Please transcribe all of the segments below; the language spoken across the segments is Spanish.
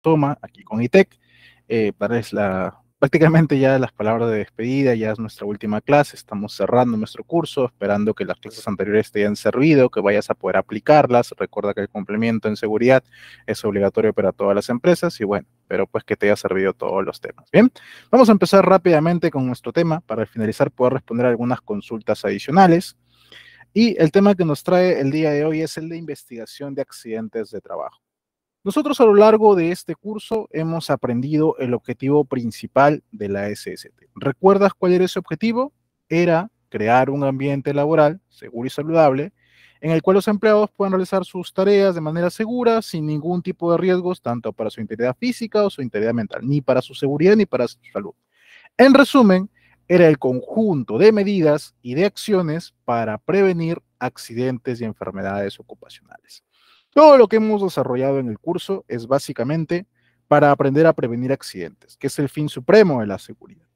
toma aquí con ITEC. Eh, prácticamente ya las palabras de despedida, ya es nuestra última clase, estamos cerrando nuestro curso, esperando que las clases anteriores te hayan servido, que vayas a poder aplicarlas. Recuerda que el complemento en seguridad es obligatorio para todas las empresas y bueno, pero pues que te haya servido todos los temas. Bien, vamos a empezar rápidamente con nuestro tema para finalizar poder responder algunas consultas adicionales. Y el tema que nos trae el día de hoy es el de investigación de accidentes de trabajo. Nosotros a lo largo de este curso hemos aprendido el objetivo principal de la SST. ¿Recuerdas cuál era ese objetivo? Era crear un ambiente laboral seguro y saludable en el cual los empleados puedan realizar sus tareas de manera segura, sin ningún tipo de riesgos, tanto para su integridad física o su integridad mental, ni para su seguridad ni para su salud. En resumen, era el conjunto de medidas y de acciones para prevenir accidentes y enfermedades ocupacionales. Todo lo que hemos desarrollado en el curso es básicamente para aprender a prevenir accidentes, que es el fin supremo de la seguridad.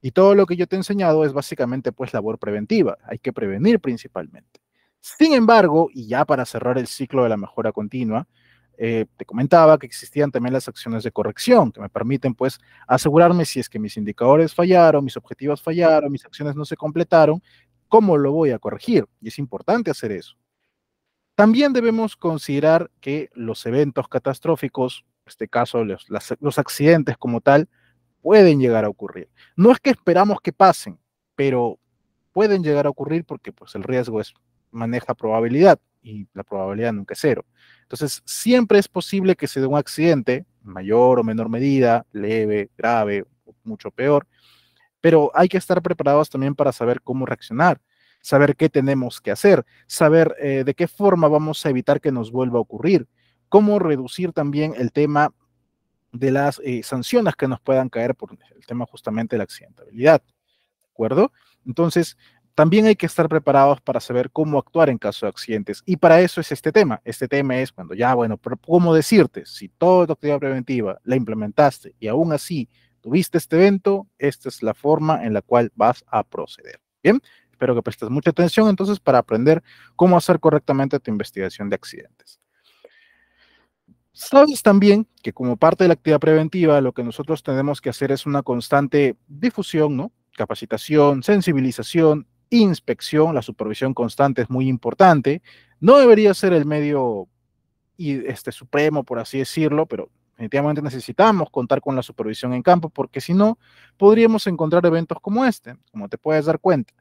Y todo lo que yo te he enseñado es básicamente pues labor preventiva, hay que prevenir principalmente. Sin embargo, y ya para cerrar el ciclo de la mejora continua, eh, te comentaba que existían también las acciones de corrección que me permiten pues asegurarme si es que mis indicadores fallaron, mis objetivos fallaron, mis acciones no se completaron, cómo lo voy a corregir. Y es importante hacer eso. También debemos considerar que los eventos catastróficos, en este caso los, accidentes como tal, pueden llegar a ocurrir. No es que esperamos que pasen, pero pueden llegar a ocurrir porque pues, el riesgo es, maneja probabilidad y la probabilidad nunca es cero. Entonces, siempre es posible que se dé un accidente, mayor o menor medida, leve, grave, mucho peor, pero hay que estar preparados también para saber cómo reaccionar saber qué tenemos que hacer, saber eh, de qué forma vamos a evitar que nos vuelva a ocurrir, cómo reducir también el tema de las eh, sanciones que nos puedan caer por el tema justamente de la accidentabilidad. ¿De acuerdo? Entonces, también hay que estar preparados para saber cómo actuar en caso de accidentes. Y para eso es este tema. Este tema es cuando ya, bueno, ¿cómo decirte? Si toda tu actividad preventiva la implementaste y aún así tuviste este evento, esta es la forma en la cual vas a proceder. Bien, Espero que prestes mucha atención entonces para aprender cómo hacer correctamente tu investigación de accidentes. Sabes también que como parte de la actividad preventiva, lo que nosotros tenemos que hacer es una constante difusión, ¿no? capacitación, sensibilización, inspección, la supervisión constante es muy importante. No debería ser el medio y este supremo, por así decirlo, pero definitivamente necesitamos contar con la supervisión en campo, porque si no, podríamos encontrar eventos como este, como te puedes dar cuenta.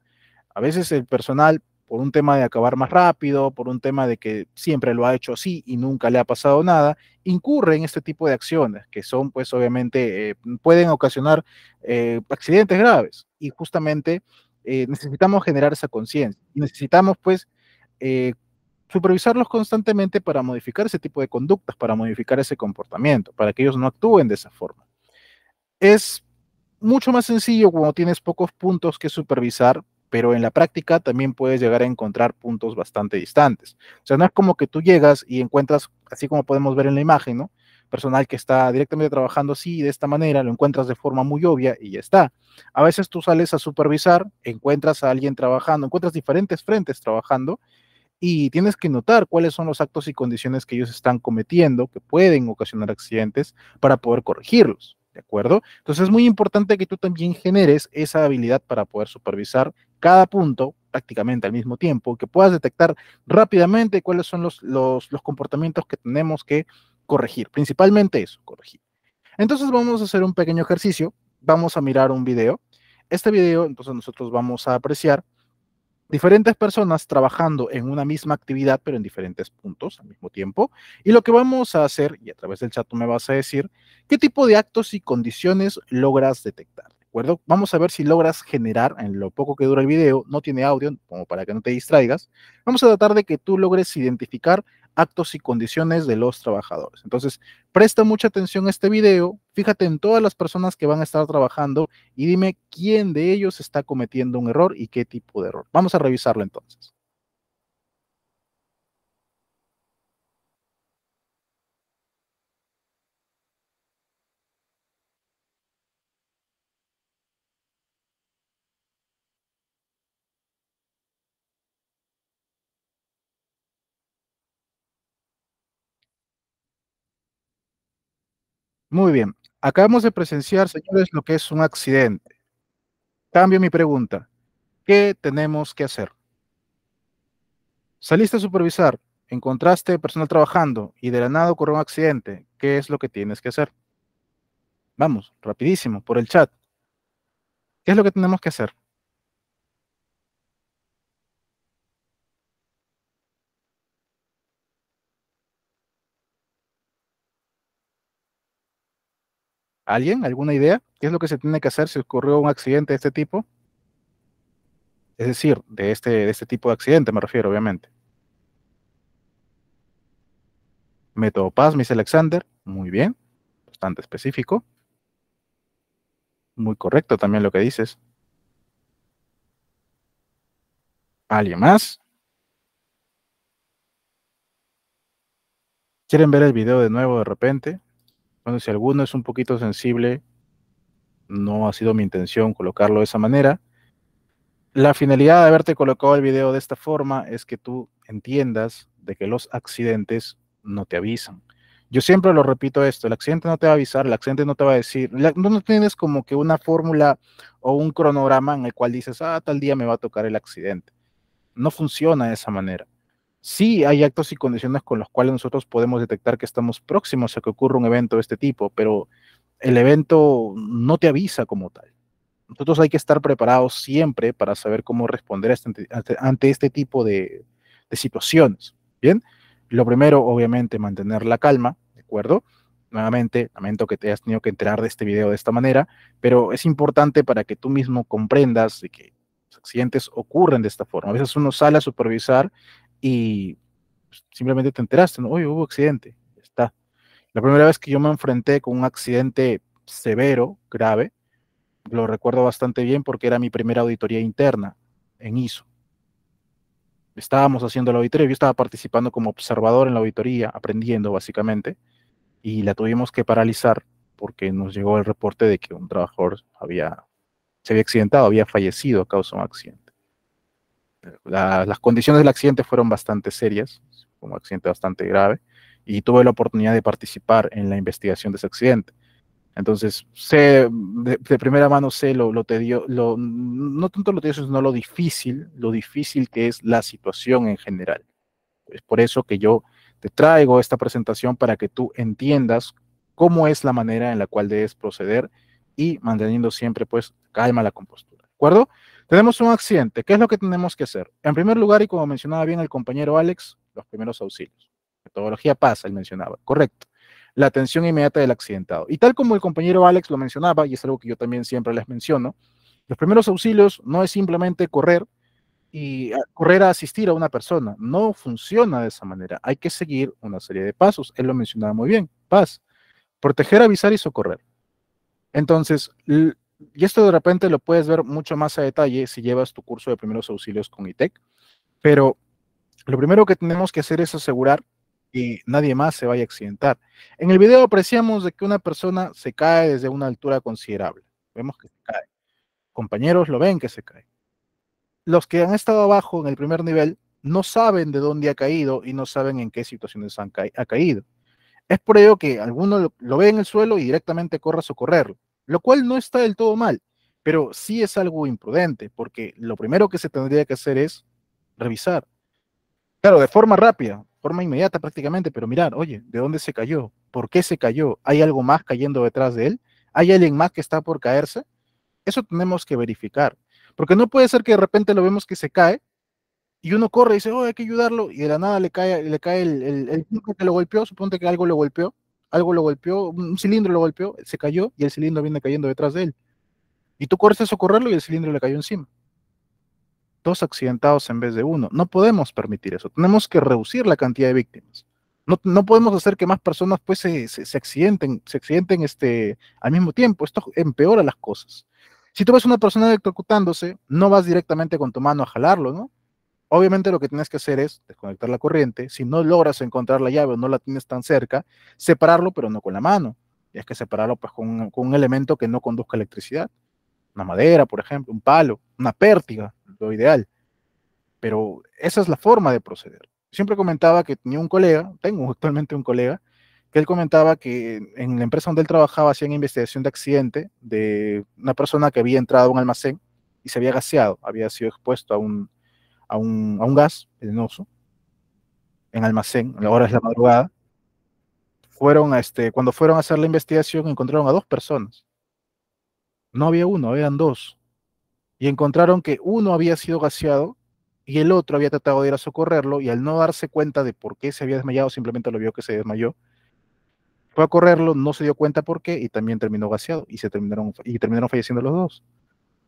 A veces el personal, por un tema de acabar más rápido, por un tema de que siempre lo ha hecho así y nunca le ha pasado nada, incurre en este tipo de acciones que son, pues obviamente, eh, pueden ocasionar eh, accidentes graves. Y justamente eh, necesitamos generar esa conciencia. Necesitamos, pues, supervisarlos constantemente para modificar ese tipo de conductas, para modificar ese comportamiento, para que ellos no actúen de esa forma. Es mucho más sencillo cuando tienes pocos puntos que supervisar pero en la práctica también puedes llegar a encontrar puntos bastante distantes. O sea, no es como que tú llegas y encuentras, así como podemos ver en la imagen, Personal que está directamente trabajando así, de esta manera, lo encuentras de forma muy obvia y ya está. A veces tú sales a supervisar, encuentras a alguien trabajando, encuentras diferentes frentes trabajando y tienes que notar cuáles son los actos y condiciones que ellos están cometiendo que pueden ocasionar accidentes para poder corregirlos. ¿de acuerdo? Entonces es muy importante que tú también generes esa habilidad para poder supervisar cada punto prácticamente al mismo tiempo, que puedas detectar rápidamente cuáles son los, los, los comportamientos que tenemos que corregir, principalmente eso, corregir. Entonces vamos a hacer un pequeño ejercicio, vamos a mirar un video. Este video, entonces nosotros vamos a apreciar diferentes personas trabajando en una misma actividad, pero en diferentes puntos al mismo tiempo. Y lo que vamos a hacer, y a través del chat tú me vas a decir, qué tipo de actos y condiciones logras detectar. Vamos a ver si logras generar, en lo poco que dura el video, no tiene audio, como para que no te distraigas. Vamos a tratar de que tú logres identificar actos y condiciones de los trabajadores. Entonces, presta mucha atención a este video, fíjate en todas las personas que van a estar trabajando y dime quién de ellos está cometiendo un error y qué tipo de error. Vamos a revisarlo entonces. Muy bien. Acabamos de presenciar, señores, lo que es un accidente. Cambio mi pregunta. ¿Qué tenemos que hacer? Saliste a supervisar, encontraste personal trabajando y de la nada ocurrió un accidente. ¿Qué es lo que tienes que hacer? Vamos, rapidísimo, por el chat. ¿Qué es lo que tenemos que hacer? ¿Alguien? ¿Alguna idea? ¿Qué es lo que se tiene que hacer si ocurrió un accidente de este tipo? Es decir, de este, este tipo de accidente me refiero, obviamente. Método Paz, Miss Alexander. Muy bien. Bastante específico. Muy correcto también lo que dices. ¿Alguien más? ¿Quieren ver el video de nuevo de repente? Bueno, si alguno es un poquito sensible, no ha sido mi intención colocarlo de esa manera. La finalidad de haberte colocado el video de esta forma es que tú entiendas de que los accidentes no te avisan. Yo siempre lo repito esto, el accidente no te va a avisar, el accidente no te va a decir, no tienes como que una fórmula o un cronograma en el cual dices, ah, tal día me va a tocar el accidente. No funciona de esa manera. Sí hay actos y condiciones con los cuales nosotros podemos detectar que estamos próximos a que ocurra un evento de este tipo, pero el evento no te avisa como tal. Nosotros hay que estar preparados siempre para saber cómo responder este, ante, este tipo de, situaciones. Bien, lo primero, obviamente, mantener la calma, ¿de acuerdo? Nuevamente, lamento que te hayas tenido que enterar de este video de esta manera, pero es importante para que tú mismo comprendas de que los accidentes ocurren de esta forma. A veces uno sale a supervisar y pues, simplemente te enteraste, ¿no? Oye, hubo accidente, está. La primera vez que yo me enfrenté con un accidente severo, grave, lo recuerdo bastante bien porque era mi primera auditoría interna en ISO. Estábamos haciendo la auditoría, yo estaba participando como observador en la auditoría, aprendiendo básicamente, y la tuvimos que paralizar porque nos llegó el reporte de que un trabajador había, se había accidentado, había fallecido a causa de un accidente las condiciones del accidente fueron bastante serias, como accidente bastante grave, y tuve la oportunidad de participar en la investigación de ese accidente. Entonces, sé, de, primera mano sé lo, lo dio lo, no tanto lo tedioso, sino lo difícil, lo difícil que es la situación en general. Es por eso que yo te traigo esta presentación para que tú entiendas cómo es la manera en la cual debes proceder y manteniendo siempre, pues, calma la compostura. ¿De acuerdo? Tenemos un accidente. ¿Qué es lo que tenemos que hacer? En primer lugar, y como mencionaba bien el compañero Alex, los primeros auxilios. Metodología PASA, él mencionaba. Correcto. La atención inmediata del accidentado. Y tal como el compañero Alex lo mencionaba, y es algo que yo también siempre les menciono, los primeros auxilios no es simplemente correr y ah, correr a asistir a una persona. No funciona de esa manera. Hay que seguir una serie de pasos. Él lo mencionaba muy bien. Paz. Proteger, avisar y socorrer. Entonces, y esto de repente lo puedes ver mucho más a detalle si llevas tu curso de primeros auxilios con ITEC, e pero lo primero que tenemos que hacer es asegurar que nadie más se vaya a accidentar. En el video apreciamos de que una persona se cae desde una altura considerable. Vemos que se cae. Compañeros lo ven que se cae. Los que han estado abajo en el primer nivel no saben de dónde ha caído y no saben en qué situaciones ha caído. Es por ello que alguno lo, lo ve en el suelo y directamente corre a socorrerlo lo cual no está del todo mal, pero sí es algo imprudente, porque lo primero que se tendría que hacer es revisar. Claro, de forma rápida, forma inmediata prácticamente, pero mirar, oye, ¿de dónde se cayó? ¿Por qué se cayó? ¿Hay algo más cayendo detrás de él? ¿Hay alguien más que está por caerse? Eso tenemos que verificar, porque no puede ser que de repente lo vemos que se cae y uno corre y dice, oh, hay que ayudarlo, y de la nada le cae, le cae el, el, el que lo golpeó, suponte que algo lo golpeó, algo lo golpeó, un cilindro lo golpeó, se cayó y el cilindro viene cayendo detrás de él. Y tú corres a socorrerlo y el cilindro le cayó encima. Dos accidentados en vez de uno. No podemos permitir eso. Tenemos que reducir la cantidad de víctimas. No, podemos hacer que más personas pues se, se, accidenten, se accidenten este, al mismo tiempo. Esto empeora las cosas. Si tú ves a una persona electrocutándose, no vas directamente con tu mano a jalarlo, ¿no? Obviamente lo que tienes que hacer es desconectar la corriente. Si no logras encontrar la llave o no la tienes tan cerca, separarlo, pero no con la mano. y es que separarlo pues, con, con, un elemento que no conduzca electricidad. Una madera, por ejemplo, un palo, una pértiga, lo ideal. Pero esa es la forma de proceder. Siempre comentaba que tenía un colega, tengo actualmente un colega, que él comentaba que en la empresa donde él trabajaba hacían investigación de accidente de una persona que había entrado a un almacén y se había gaseado, había sido expuesto a un, a un, a un gas venenoso en almacén, ahora es la madrugada. Fueron a este, cuando fueron a hacer la investigación encontraron a dos personas. No había uno, habían dos. Y encontraron que uno había sido gaseado y el otro había tratado de ir a socorrerlo y al no darse cuenta de por qué se había desmayado, simplemente lo vio que se desmayó. Fue a correrlo, no se dio cuenta por qué y también terminó gaseado y se terminaron y terminaron falleciendo los dos.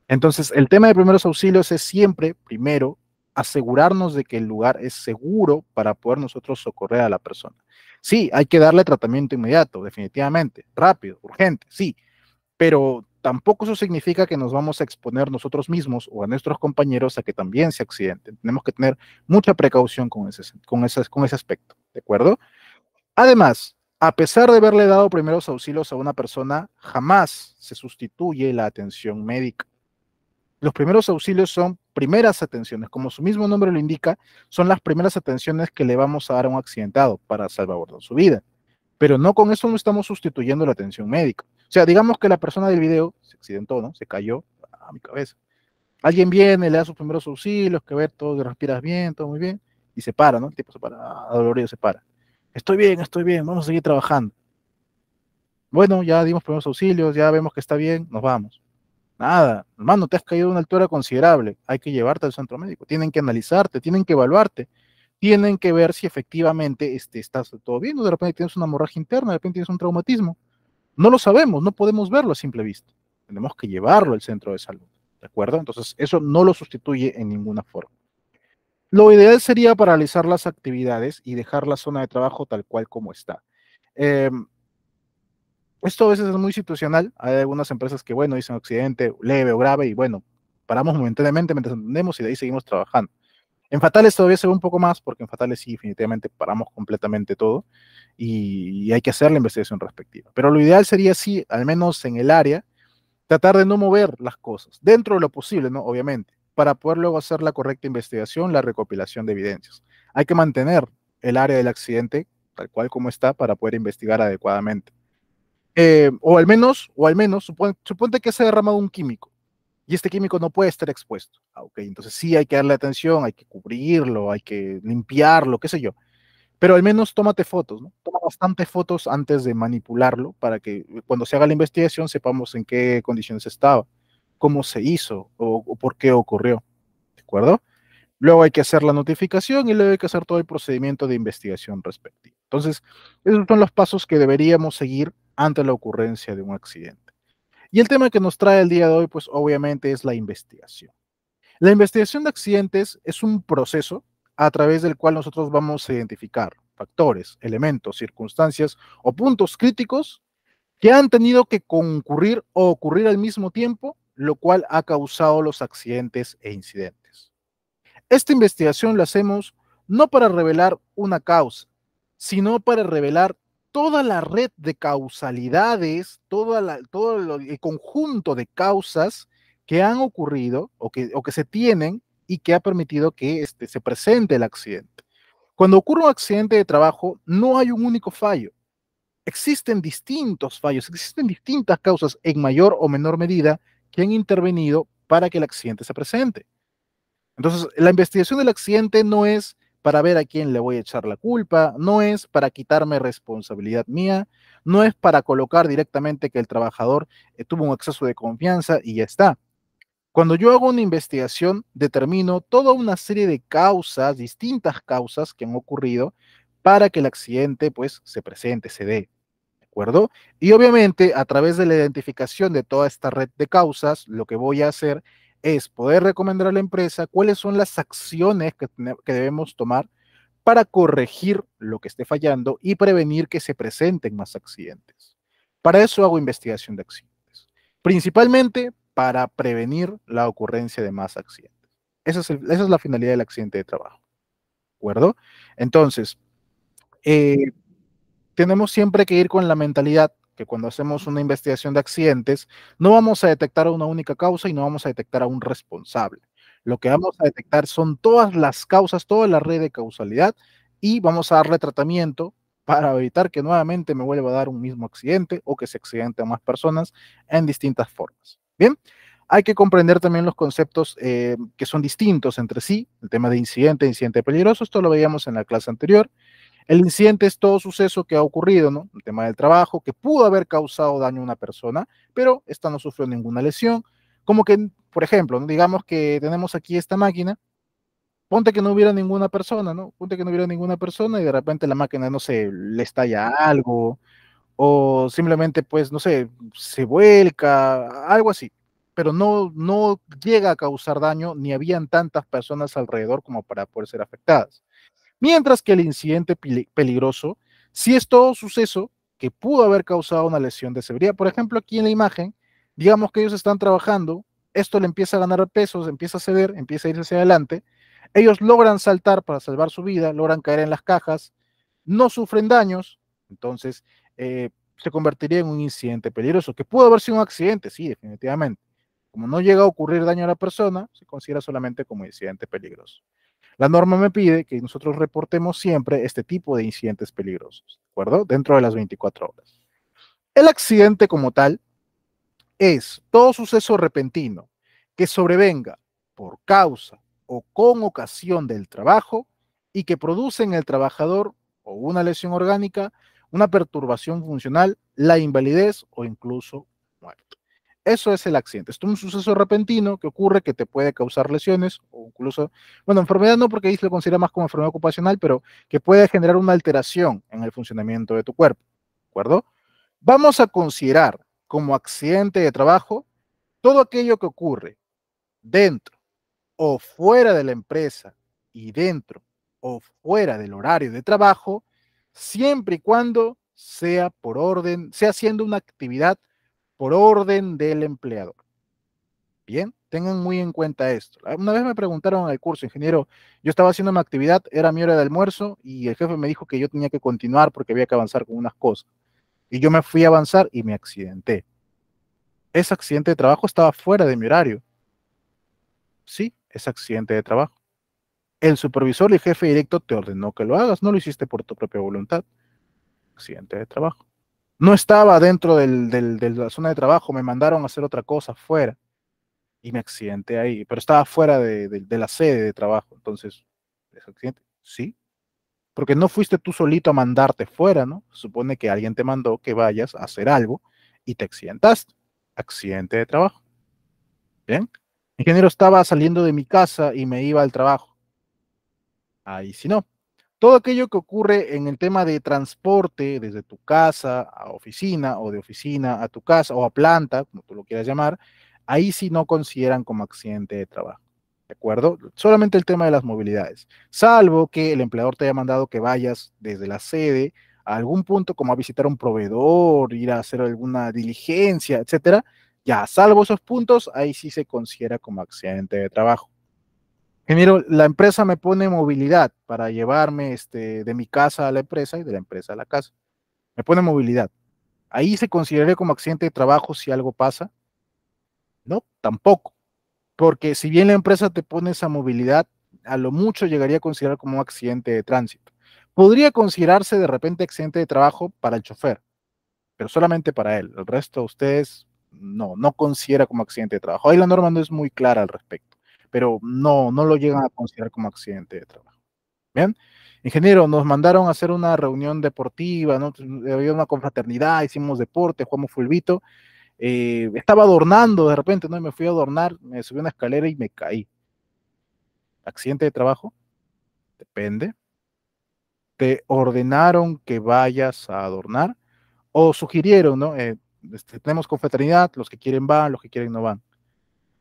Entonces, el tema de primeros auxilios es siempre primero asegurarnos de que el lugar es seguro para poder nosotros socorrer a la persona. Sí, hay que darle tratamiento inmediato, definitivamente, rápido, urgente, sí, pero tampoco eso significa que nos vamos a exponer nosotros mismos o a nuestros compañeros a que también se accidente Tenemos que tener mucha precaución con ese, con con ese aspecto, ¿de acuerdo? Además, a pesar de haberle dado primeros auxilios a una persona, jamás se sustituye la atención médica. Los primeros auxilios son primeras atenciones, como su mismo nombre lo indica, son las primeras atenciones que le vamos a dar a un accidentado para salvaguardar su vida. Pero no con eso no estamos sustituyendo la atención médica. O sea, digamos que la persona del video se accidentó, ¿no? Se cayó a mi cabeza. Alguien viene, le da sus primeros auxilios, que ver, todo, respiras bien, todo muy bien, y se para, ¿no? El tipo se para, adolorido se para. Estoy bien, estoy bien, vamos a seguir trabajando. Bueno, ya dimos primeros auxilios, ya vemos que está bien, nos vamos. Nada, hermano, te has caído a una altura considerable, hay que llevarte al centro médico, tienen que analizarte, tienen que evaluarte, tienen que ver si efectivamente este, estás todo bien, o de repente tienes una hemorragia interna, de repente tienes un traumatismo. No lo sabemos, no podemos verlo a simple vista. Tenemos que llevarlo al centro de salud, ¿de acuerdo? Entonces, eso no lo sustituye en ninguna forma. Lo ideal sería paralizar las actividades y dejar la zona de trabajo tal cual como está. Eh, esto a veces es muy institucional, Hay algunas empresas que, bueno, dicen accidente leve o grave y, bueno, paramos momentáneamente mientras entendemos y de ahí seguimos trabajando. En Fatales todavía se ve un poco más, porque en Fatales sí, definitivamente paramos completamente todo y, y, hay que hacer la investigación respectiva. Pero lo ideal sería, sí, al menos en el área, tratar de no mover las cosas, dentro de lo posible, ¿no? Obviamente, para poder luego hacer la correcta investigación, la recopilación de evidencias. Hay que mantener el área del accidente tal cual como está para poder investigar adecuadamente. Eh, o al menos, o al menos, supone suponte que se ha derramado un químico y este químico no puede estar expuesto. Ah, entonces sí hay que darle atención, hay que cubrirlo, hay que limpiarlo, qué sé yo. Pero al menos tómate fotos, ¿no? Toma bastantes fotos antes de manipularlo para que cuando se haga la investigación sepamos en qué condiciones estaba, cómo se hizo o, o por qué ocurrió. ¿De acuerdo? Luego hay que hacer la notificación y luego hay que hacer todo el procedimiento de investigación respectivo. Entonces, esos son los pasos que deberíamos seguir ante la ocurrencia de un accidente. Y el tema que nos trae el día de hoy, pues obviamente es la investigación. La investigación de accidentes es un proceso a través del cual nosotros vamos a identificar factores, elementos, circunstancias o puntos críticos que han tenido que concurrir o ocurrir al mismo tiempo, lo cual ha causado los accidentes e incidentes. Esta investigación la hacemos no para revelar una causa, sino para revelar toda la red de causalidades, todo el conjunto de causas que han ocurrido o que, se tienen y que ha permitido que este, se presente el accidente. Cuando ocurre un accidente de trabajo, no hay un único fallo. Existen distintos fallos, existen distintas causas en mayor o menor medida que han intervenido para que el accidente se presente. Entonces, la investigación del accidente no es para ver a quién le voy a echar la culpa, no es para quitarme responsabilidad mía, no es para colocar directamente que el trabajador eh, tuvo un exceso de confianza y ya está. Cuando yo hago una investigación, determino toda una serie de causas, distintas causas que han ocurrido para que el accidente pues se presente, se dé. ¿De acuerdo? Y obviamente a través de la identificación de toda esta red de causas, lo que voy a hacer es poder recomendar a la empresa cuáles son las acciones que, debemos tomar para corregir lo que esté fallando y prevenir que se presenten más accidentes. Para eso hago investigación de accidentes, principalmente para prevenir la ocurrencia de más accidentes. Esa es, la finalidad del accidente de trabajo. ¿De acuerdo? Entonces, eh, tenemos siempre que ir con la mentalidad que cuando hacemos una investigación de accidentes, no vamos a detectar una única causa y no vamos a detectar a un responsable. Lo que vamos a detectar son todas las causas, toda la red de causalidad y vamos a darle tratamiento para evitar que nuevamente me vuelva a dar un mismo accidente o que se accidente a más personas en distintas formas. Bien, hay que comprender también los conceptos eh, que son distintos entre sí, el tema de incidente, incidente peligroso, esto lo veíamos en la clase anterior. El incidente es todo suceso que ha ocurrido, ¿no? El tema del trabajo, que pudo haber causado daño a una persona, pero esta no sufrió ninguna lesión. Como que, por ejemplo, digamos que tenemos aquí esta máquina, ponte que no hubiera ninguna persona, ¿no? Ponte que no hubiera ninguna persona y de repente la máquina, no sé, le estalla algo, o simplemente, pues, no sé, se vuelca, algo así pero no, no llega a causar daño ni habían tantas personas alrededor como para poder ser afectadas. Mientras que el incidente peligroso si es todo suceso que pudo haber causado una lesión de severidad. Por ejemplo, aquí en la imagen, digamos que ellos están trabajando, esto le empieza a ganar pesos, empieza a ceder, empieza a irse hacia adelante, ellos logran saltar para salvar su vida, logran caer en las cajas, no sufren daños, entonces eh, se convertiría en un incidente peligroso, que pudo haber sido un accidente, sí, definitivamente como no llega a ocurrir daño a la persona, se considera solamente como incidente peligroso. La norma me pide que nosotros reportemos siempre este tipo de incidentes peligrosos, ¿de acuerdo? Dentro de las 24 horas. El accidente como tal es todo suceso repentino que sobrevenga por causa o con ocasión del trabajo y que produce en el trabajador o una lesión orgánica, una perturbación funcional, la invalidez o incluso muerte. Eso es el accidente. Es un suceso repentino que ocurre que te puede causar lesiones o incluso, bueno, enfermedad no porque ahí se lo considera más como enfermedad ocupacional, pero que puede generar una alteración en el funcionamiento de tu cuerpo. ¿De acuerdo? Vamos a considerar como accidente de trabajo todo aquello que ocurre dentro o fuera de la empresa y dentro o fuera del horario de trabajo, siempre y cuando sea por orden, sea haciendo una actividad por orden del empleador. Bien, tengan muy en cuenta esto. Ah, una vez me preguntaron en curso, ingeniero, yo estaba haciendo una actividad, era mi hora de almuerzo y el jefe me dijo que yo tenía que continuar porque había que avanzar con unas cosas. Y yo me fui a avanzar y me accidenté. Ese accidente de trabajo estaba fuera de mi horario. Sí, ese accidente de trabajo. El supervisor y el jefe directo te ordenó que lo hagas, no lo hiciste por tu propia voluntad. Accidente de trabajo no estaba dentro del, de la zona de trabajo, me mandaron a hacer otra cosa fuera y me accidenté ahí, pero estaba fuera de, la sede de trabajo, entonces, ¿es accidente? Sí, porque no fuiste tú solito a mandarte fuera, ¿no? Supone que alguien te mandó que vayas a hacer algo y te accidentaste, accidente de trabajo. ¿Bien? Ingeniero estaba saliendo de mi casa y me iba al trabajo. Ahí sí no, todo aquello que ocurre en el tema de transporte desde tu casa a oficina o de oficina a tu casa o a planta, como tú lo quieras llamar, ahí sí no consideran como accidente de trabajo. ¿De acuerdo? Solamente el tema de las movilidades. Salvo que el empleador te haya mandado que vayas desde la sede a algún punto como a visitar un proveedor, ir a hacer alguna diligencia, etcétera. Ya, salvo esos puntos, ahí sí se considera como accidente de trabajo la empresa me pone movilidad para llevarme este, de mi casa a la empresa y de la empresa a la casa. Me pone movilidad. ¿Ahí se consideraría como accidente de trabajo si algo pasa? No, tampoco. Porque si bien la empresa te pone esa movilidad, a lo mucho llegaría a considerar como un accidente de tránsito. Podría considerarse de repente accidente de trabajo para el chofer, pero solamente para él. El resto de ustedes no, no considera como accidente de trabajo. Ahí la norma no es muy clara al respecto pero no, no lo llegan a considerar como accidente de trabajo. Bien, ingeniero, nos mandaron a hacer una reunión deportiva, ¿no? Eh, había una confraternidad, hicimos deporte, jugamos fulvito. Eh, estaba adornando de repente, ¿no? me fui a adornar, me subí una escalera y me caí. ¿Accidente de trabajo? Depende. ¿Te ordenaron que vayas a adornar? O sugirieron, ¿no? Eh, este, tenemos confraternidad, los que quieren van, los que quieren no van.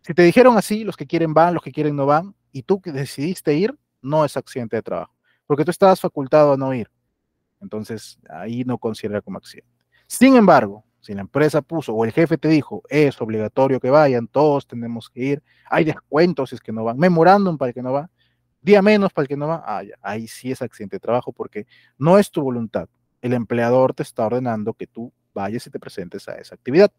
Si te dijeron así, los que quieren van, los que quieren no van, y tú que decidiste ir, no es accidente de trabajo, porque tú estabas facultado a no ir. Entonces, ahí no considera como accidente. Sin embargo, si la empresa puso o el jefe te dijo, es obligatorio que vayan, todos tenemos que ir, hay descuentos si es que no van, memorándum para el que no va, día menos para el que no va, ah, ahí sí es accidente de trabajo porque no es tu voluntad. El empleador te está ordenando que tú vayas y te presentes a esa actividad.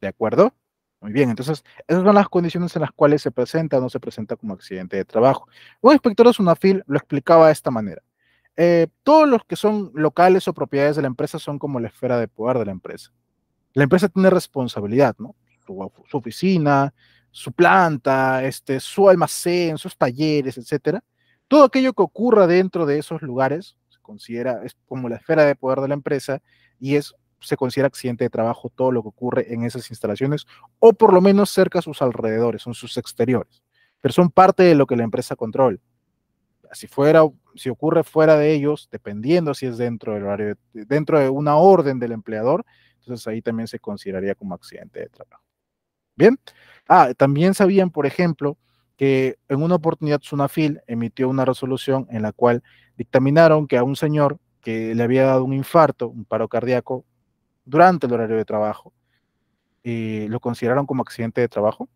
¿De acuerdo? Muy bien, entonces esas son las condiciones en las cuales se presenta o no se presenta como accidente de trabajo. Un inspector de Sunafil lo explicaba de esta manera. Eh, todos los que son locales o propiedades de la empresa son como la esfera de poder de la empresa. La empresa tiene responsabilidad, ¿no? Su, oficina, su planta, este, su almacén, sus talleres, etcétera. Todo aquello que ocurra dentro de esos lugares se considera es como la esfera de poder de la empresa y es se considera accidente de trabajo todo lo que ocurre en esas instalaciones o por lo menos cerca a sus alrededores, son sus exteriores, pero son parte de lo que la empresa controla. Si fuera, si ocurre fuera de ellos, dependiendo si es dentro del dentro de una orden del empleador, entonces ahí también se consideraría como accidente de trabajo. Bien. Ah, también sabían, por ejemplo, que en una oportunidad Sunafil emitió una resolución en la cual dictaminaron que a un señor que le había dado un infarto, un paro cardíaco, durante el horario de trabajo, y lo consideraron como accidente de trabajo.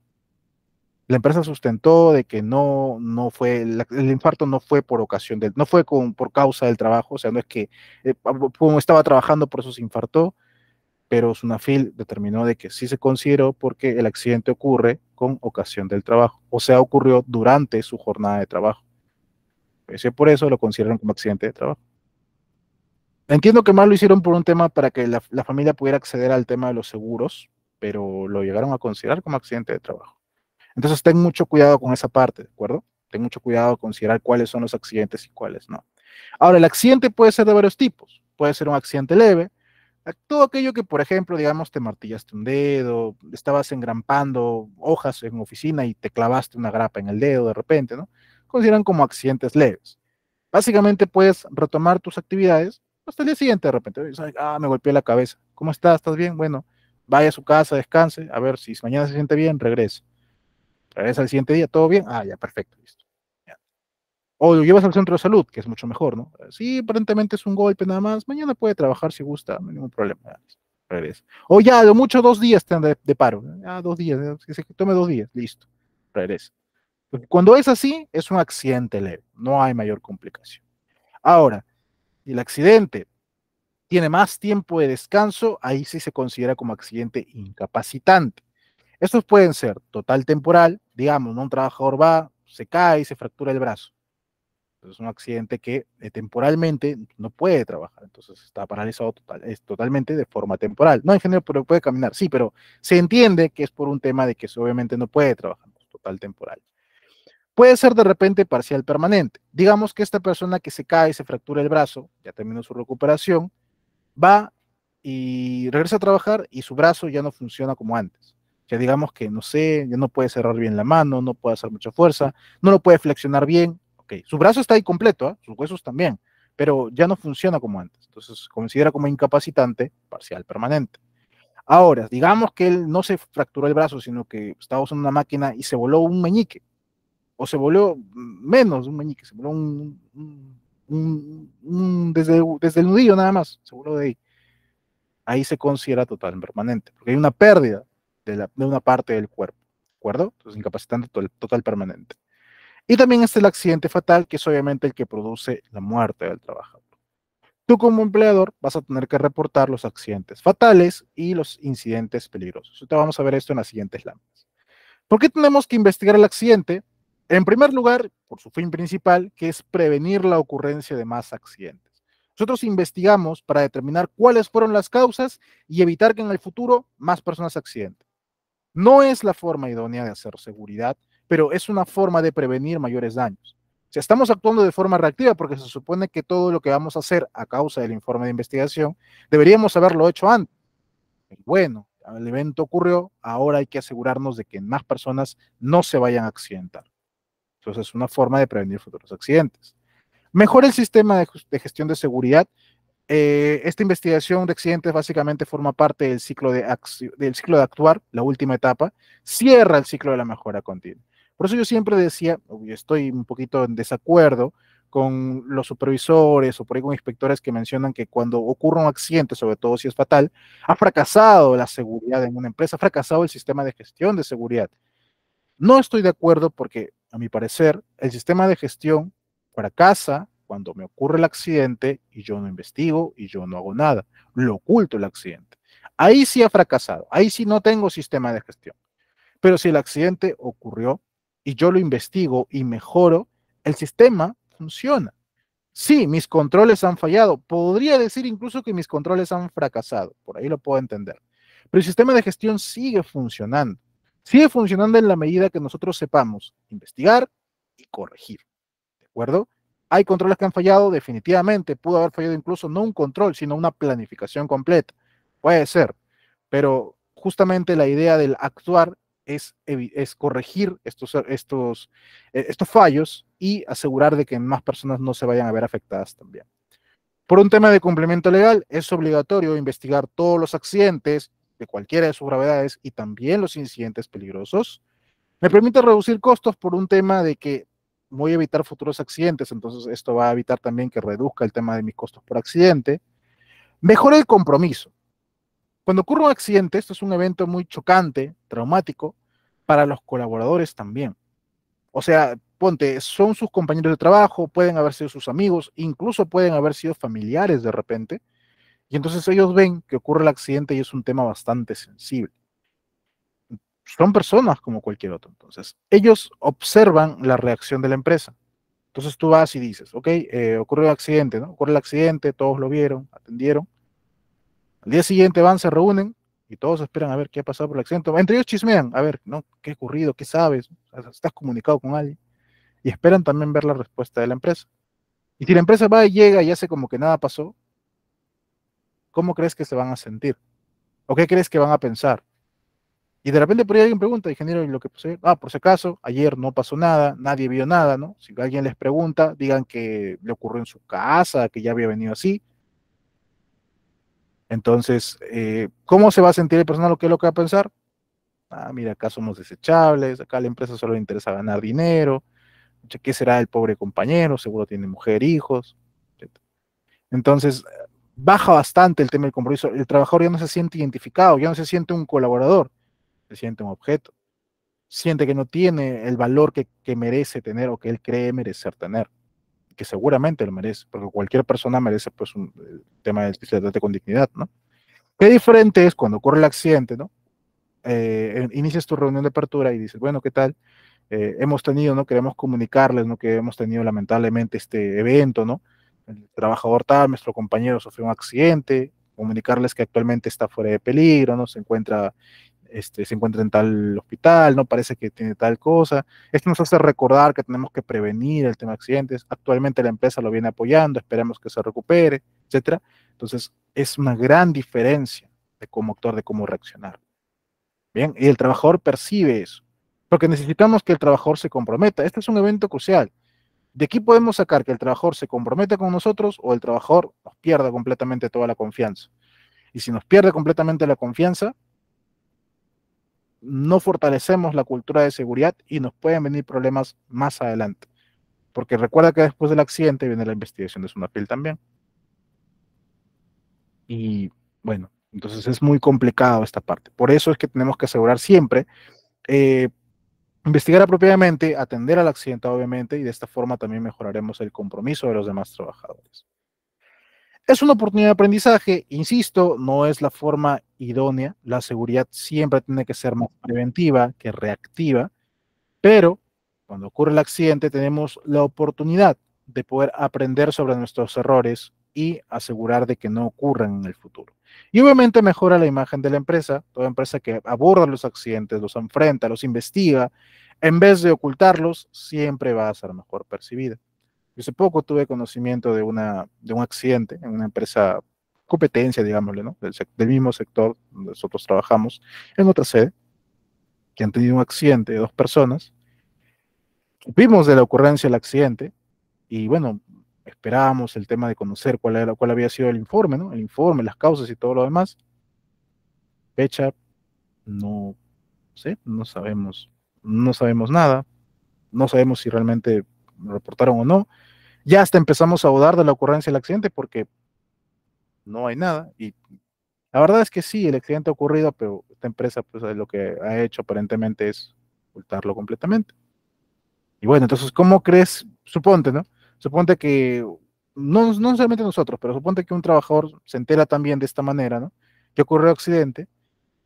La empresa sustentó de que no, no fue, el infarto no fue por ocasión del, no fue con, por causa del trabajo, o sea, no es que, eh, como estaba trabajando, por eso se infartó, pero Sunafil determinó de que sí se consideró porque el accidente ocurre con ocasión del trabajo, o sea, ocurrió durante su jornada de trabajo. Por eso lo consideran como accidente de trabajo. Entiendo que más lo hicieron por un tema para que la, familia pudiera acceder al tema de los seguros, pero lo llegaron a considerar como accidente de trabajo. Entonces, ten mucho cuidado con esa parte, ¿de acuerdo? Ten mucho cuidado a considerar cuáles son los accidentes y cuáles no. Ahora, el accidente puede ser de varios tipos. Puede ser un accidente leve, eh, todo aquello que, por ejemplo, digamos, te martillaste un dedo, estabas engrampando hojas en oficina y te clavaste una grapa en el dedo de repente, ¿no? Consideran como accidentes leves. Básicamente puedes retomar tus actividades hasta el día siguiente, de repente, ah, me golpeé la cabeza. ¿Cómo estás? ¿Estás bien? Bueno, vaya a su casa, descanse, a ver si mañana se siente bien, regrese Regresa al siguiente día, ¿todo bien? Ah, ya, perfecto, listo. O lo llevas al centro de salud, que es mucho mejor, ¿no? Sí, aparentemente es un golpe nada más, mañana puede trabajar si gusta, no hay ningún problema. regresa. O ya, lo mucho dos días de, de paro. Ah, dos días, que tome dos días, listo, regresa. Cuando es así, es un accidente leve, no hay mayor complicación. Ahora, y el accidente tiene más tiempo de descanso, ahí sí se considera como accidente incapacitante. Estos pueden ser total temporal, digamos, un trabajador va, se cae y se fractura el brazo. Es un accidente que eh, temporalmente no puede trabajar, entonces está paralizado total, es totalmente de forma temporal. No, en general, pero puede caminar, sí, pero se entiende que es por un tema de que obviamente no puede trabajar, pues, total temporal. Puede ser de repente parcial permanente. Digamos que esta persona que se cae, se fractura el brazo, ya terminó su recuperación, va y regresa a trabajar y su brazo ya no funciona como antes. Ya digamos que, no sé, ya no puede cerrar bien la mano, no puede hacer mucha fuerza, no lo puede flexionar bien. Ok, su brazo está ahí completo, ¿ah? sus huesos también, pero ya no funciona como antes. Entonces, considera como incapacitante parcial permanente. Ahora, digamos que él no se fracturó el brazo, sino que estaba usando una máquina y se voló un meñique o se volvió menos un meñique, se volvió un, desde, desde, el nudillo nada más, se voló de ahí. Ahí se considera total permanente, porque hay una pérdida de, una parte del cuerpo, ¿de acuerdo? Entonces, incapacitante total, permanente. Y también está el accidente fatal, que es obviamente el que produce la muerte del trabajador. Tú como empleador vas a tener que reportar los accidentes fatales y los incidentes peligrosos. te vamos a ver esto en las siguientes láminas. ¿Por qué tenemos que investigar el accidente? En primer lugar, por su fin principal, que es prevenir la ocurrencia de más accidentes. Nosotros investigamos para determinar cuáles fueron las causas y evitar que en el futuro más personas accidenten. No es la forma idónea de hacer seguridad, pero es una forma de prevenir mayores daños. Si estamos actuando de forma reactiva, porque se supone que todo lo que vamos a hacer a causa del informe de investigación, deberíamos haberlo hecho antes. Bueno, el evento ocurrió, ahora hay que asegurarnos de que más personas no se vayan a accidentar. Entonces es una forma de prevenir futuros accidentes. Mejora el sistema de, gestión de seguridad. Eh, esta investigación de accidentes básicamente forma parte del ciclo, de del ciclo de actuar, la última etapa, cierra el ciclo de la mejora continua. Por eso yo siempre decía, estoy un poquito en desacuerdo con los supervisores o por ahí con inspectores que mencionan que cuando ocurre un accidente, sobre todo si es fatal, ha fracasado la seguridad en una empresa, ha fracasado el sistema de gestión de seguridad. No estoy de acuerdo porque a mi parecer, el sistema de gestión fracasa cuando me ocurre el accidente y yo no investigo y yo no hago nada, lo oculto el accidente. Ahí sí ha fracasado, ahí sí no tengo sistema de gestión. Pero si el accidente ocurrió y yo lo investigo y mejoro, el sistema funciona. Sí, mis controles han fallado. Podría decir incluso que mis controles han fracasado. Por ahí lo puedo entender. Pero el sistema de gestión sigue funcionando sigue funcionando en la medida que nosotros sepamos investigar y corregir. ¿De acuerdo? Hay controles que han fallado, definitivamente. Pudo haber fallado incluso no un control, sino una planificación completa. Puede ser. Pero justamente la idea del actuar es, es corregir estos, estos, e, estos fallos y asegurar de que más personas no se vayan a ver afectadas también. Por un tema de cumplimiento legal, es obligatorio investigar todos los accidentes cualquiera de sus gravedades y también los incidentes peligrosos. Me permite reducir costos por un tema de que voy a evitar futuros accidentes, entonces esto va a evitar también que reduzca el tema de mis costos por accidente. Mejora el compromiso. Cuando ocurre un accidente, esto es un evento muy chocante, traumático, para los colaboradores también. O sea, ponte, son sus compañeros de trabajo, pueden haber sido sus amigos, incluso pueden haber sido familiares de repente, y entonces ellos ven que ocurre el accidente y es un tema bastante sensible. Son personas como cualquier otro. Entonces, ellos observan la reacción de la empresa. Entonces tú vas y dices, ok, eh, ocurrió el accidente, ¿no? Ocurre el accidente, todos lo vieron, atendieron. Al día siguiente van, se reúnen y todos esperan a ver qué ha pasado por el accidente. Entre ellos chismean, a ver, ¿no? ¿Qué ha ocurrido? ¿Qué sabes? ¿Estás comunicado con alguien? Y esperan también ver la respuesta de la empresa. Y si la empresa va y llega y hace como que nada pasó, ¿cómo crees que se van a sentir? ¿O qué crees que van a pensar? Y de repente por ahí alguien pregunta, ingeniero, ¿y lo que pasó? Ah, por si acaso, ayer no pasó nada, nadie vio nada, ¿no? Si alguien les pregunta, digan que le ocurrió en su casa, que ya había venido así. Entonces, eh, ¿cómo se va a sentir el personal? ¿Qué es lo que va a pensar? Ah, mira, acá somos desechables, acá la empresa solo le interesa ganar dinero. ¿Qué será el pobre compañero? Seguro tiene mujer, hijos. Entonces, baja bastante el tema del compromiso. El trabajador ya no se siente identificado, ya no se siente un colaborador, se siente un objeto. Siente que no tiene el valor que, que merece tener o que él cree merecer tener, que seguramente lo merece, porque cualquier persona merece pues un tema de que con dignidad, ¿no? Qué diferente es cuando ocurre el accidente, ¿no? Eh, inicias tu reunión de apertura y dices, bueno, ¿qué tal? Eh, hemos tenido, ¿no? Queremos comunicarles, ¿no? Que hemos tenido lamentablemente este evento, ¿no? el trabajador tal, nuestro compañero sufrió un accidente, comunicarles que actualmente está fuera de peligro, ¿no? Se encuentra, este, se encuentra en tal hospital, ¿no? Parece que tiene tal cosa. Esto nos hace recordar que tenemos que prevenir el tema de accidentes. Actualmente la empresa lo viene apoyando, esperemos que se recupere, etcétera. Entonces, es una gran diferencia de cómo actuar, de cómo reaccionar. Bien, y el trabajador percibe eso, porque necesitamos que el trabajador se comprometa. Este es un evento crucial. De aquí podemos sacar que el trabajador se compromete con nosotros o el trabajador nos pierda completamente toda la confianza. Y si nos pierde completamente la confianza, no fortalecemos la cultura de seguridad y nos pueden venir problemas más adelante. Porque recuerda que después del accidente viene la investigación de Sunapil también. Y bueno, entonces es muy complicado esta parte. Por eso es que tenemos que asegurar siempre eh, investigar apropiadamente, atender al accidente, obviamente y de esta forma también mejoraremos el compromiso de los demás trabajadores. Es una oportunidad de aprendizaje, insisto, no es la forma idónea, la seguridad siempre tiene que ser más preventiva que reactiva, pero cuando ocurre el accidente tenemos la oportunidad de poder aprender sobre nuestros errores, y asegurar de que no ocurran en el futuro. Y obviamente mejora la imagen de la empresa, toda empresa que aborda los accidentes, los enfrenta, los investiga, en vez de ocultarlos, siempre va a ser mejor percibida. Yo hace poco tuve conocimiento de, una, de un accidente en una empresa competencia, digámosle, ¿no? Del, mismo sector donde nosotros trabajamos, en otra sede, que han tenido un accidente de dos personas. Supimos de la ocurrencia del accidente y bueno, esperábamos, el tema de conocer cuál, era, cuál había sido el informe, ¿no? El informe, las causas y todo lo demás. Fecha, no sé, no sabemos, no sabemos nada, no sabemos si realmente reportaron o no. Ya hasta empezamos a dudar de la ocurrencia del accidente porque no hay nada y la verdad es que sí, el accidente ha ocurrido, pero esta empresa pues lo que ha hecho aparentemente es ocultarlo completamente. Y bueno, entonces, ¿cómo crees? Suponte, ¿no? Suponte que, no, no solamente nosotros, pero suponte que un trabajador se entera también de esta manera, ¿no? Que ocurrió accidente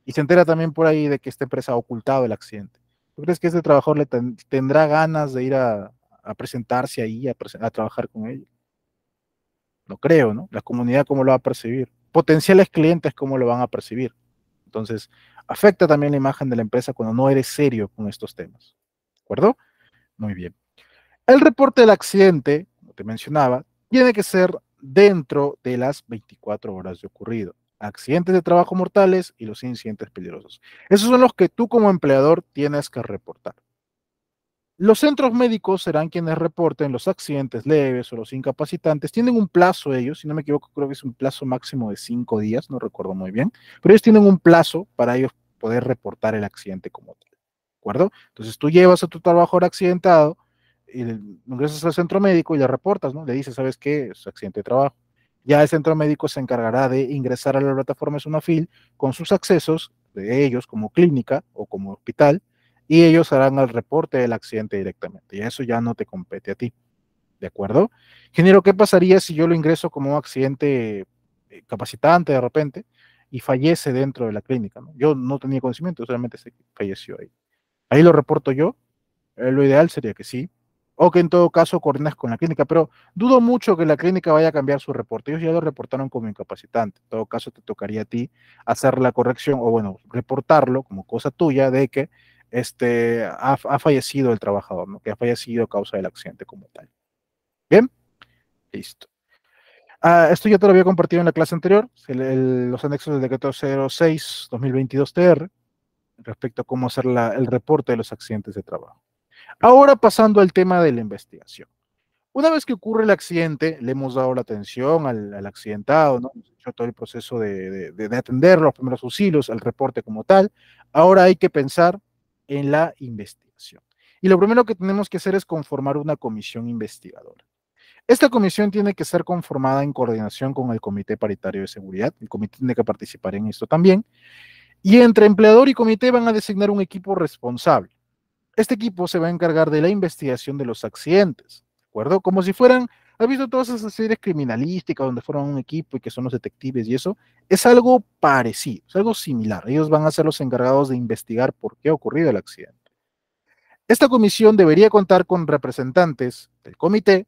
y se entera también por ahí de que esta empresa ha ocultado el accidente. ¿Tú crees que este trabajador le tendrá ganas de ir a, presentarse ahí, a, a trabajar con ellos? No creo, ¿no? La comunidad cómo lo va a percibir. Potenciales clientes cómo lo van a percibir. Entonces, afecta también la imagen de la empresa cuando no eres serio con estos temas. ¿De acuerdo? Muy bien. El reporte del accidente, como te mencionaba, tiene que ser dentro de las 24 horas de ocurrido. Accidentes de trabajo mortales y los incidentes peligrosos. Esos son los que tú como empleador tienes que reportar. Los centros médicos serán quienes reporten los accidentes leves o los incapacitantes. Tienen un plazo ellos, si no me equivoco, creo que es un plazo máximo de cinco días, no recuerdo muy bien, pero ellos tienen un plazo para ellos poder reportar el accidente como tal. ¿De acuerdo? Entonces tú llevas a tu trabajador accidentado, y ingresas al centro médico y le reportas, ¿no? Le dices, ¿sabes qué? Es accidente de trabajo. Ya el centro médico se encargará de ingresar a la plataforma Sunafil con sus accesos de ellos como clínica o como hospital y ellos harán el reporte del accidente directamente. Y eso ya no te compete a ti. ¿De acuerdo? Ingeniero, ¿qué pasaría si yo lo ingreso como un accidente eh, capacitante de repente y fallece dentro de la clínica? Yo no tenía conocimiento, solamente se falleció ahí. Ahí lo reporto yo. Eh, lo ideal sería que sí, o que en todo caso coordinas con la clínica, pero dudo mucho que la clínica vaya a cambiar su reporte. Ellos ya lo reportaron como incapacitante. En todo caso, te tocaría a ti hacer la corrección o, bueno, reportarlo como cosa tuya de que este, ha, fallecido el trabajador, ¿no? que ha fallecido a causa del accidente como tal. ¿Bien? Listo. Ah, esto ya te lo había compartido en la clase anterior, los anexos del decreto 06-2022 TR, respecto a cómo hacer el reporte de los accidentes de trabajo. Ahora pasando al tema de la investigación. Una vez que ocurre el accidente, le hemos dado la atención al, accidentado, ¿no? hemos hecho todo el proceso de, de, de atender los primeros auxilios, al reporte como tal. Ahora hay que pensar en la investigación. Y lo primero que tenemos que hacer es conformar una comisión investigadora. Esta comisión tiene que ser conformada en coordinación con el Comité Paritario de Seguridad. El comité tiene que participar en esto también. Y entre empleador y comité van a designar un equipo responsable este equipo se va a encargar de la investigación de los accidentes, ¿de acuerdo? Como si fueran, Ha visto todas esas series criminalísticas donde forman un equipo y que son los detectives y eso? Es algo parecido, es algo similar. Ellos van a ser los encargados de investigar por qué ha ocurrido el accidente. Esta comisión debería contar con representantes del comité,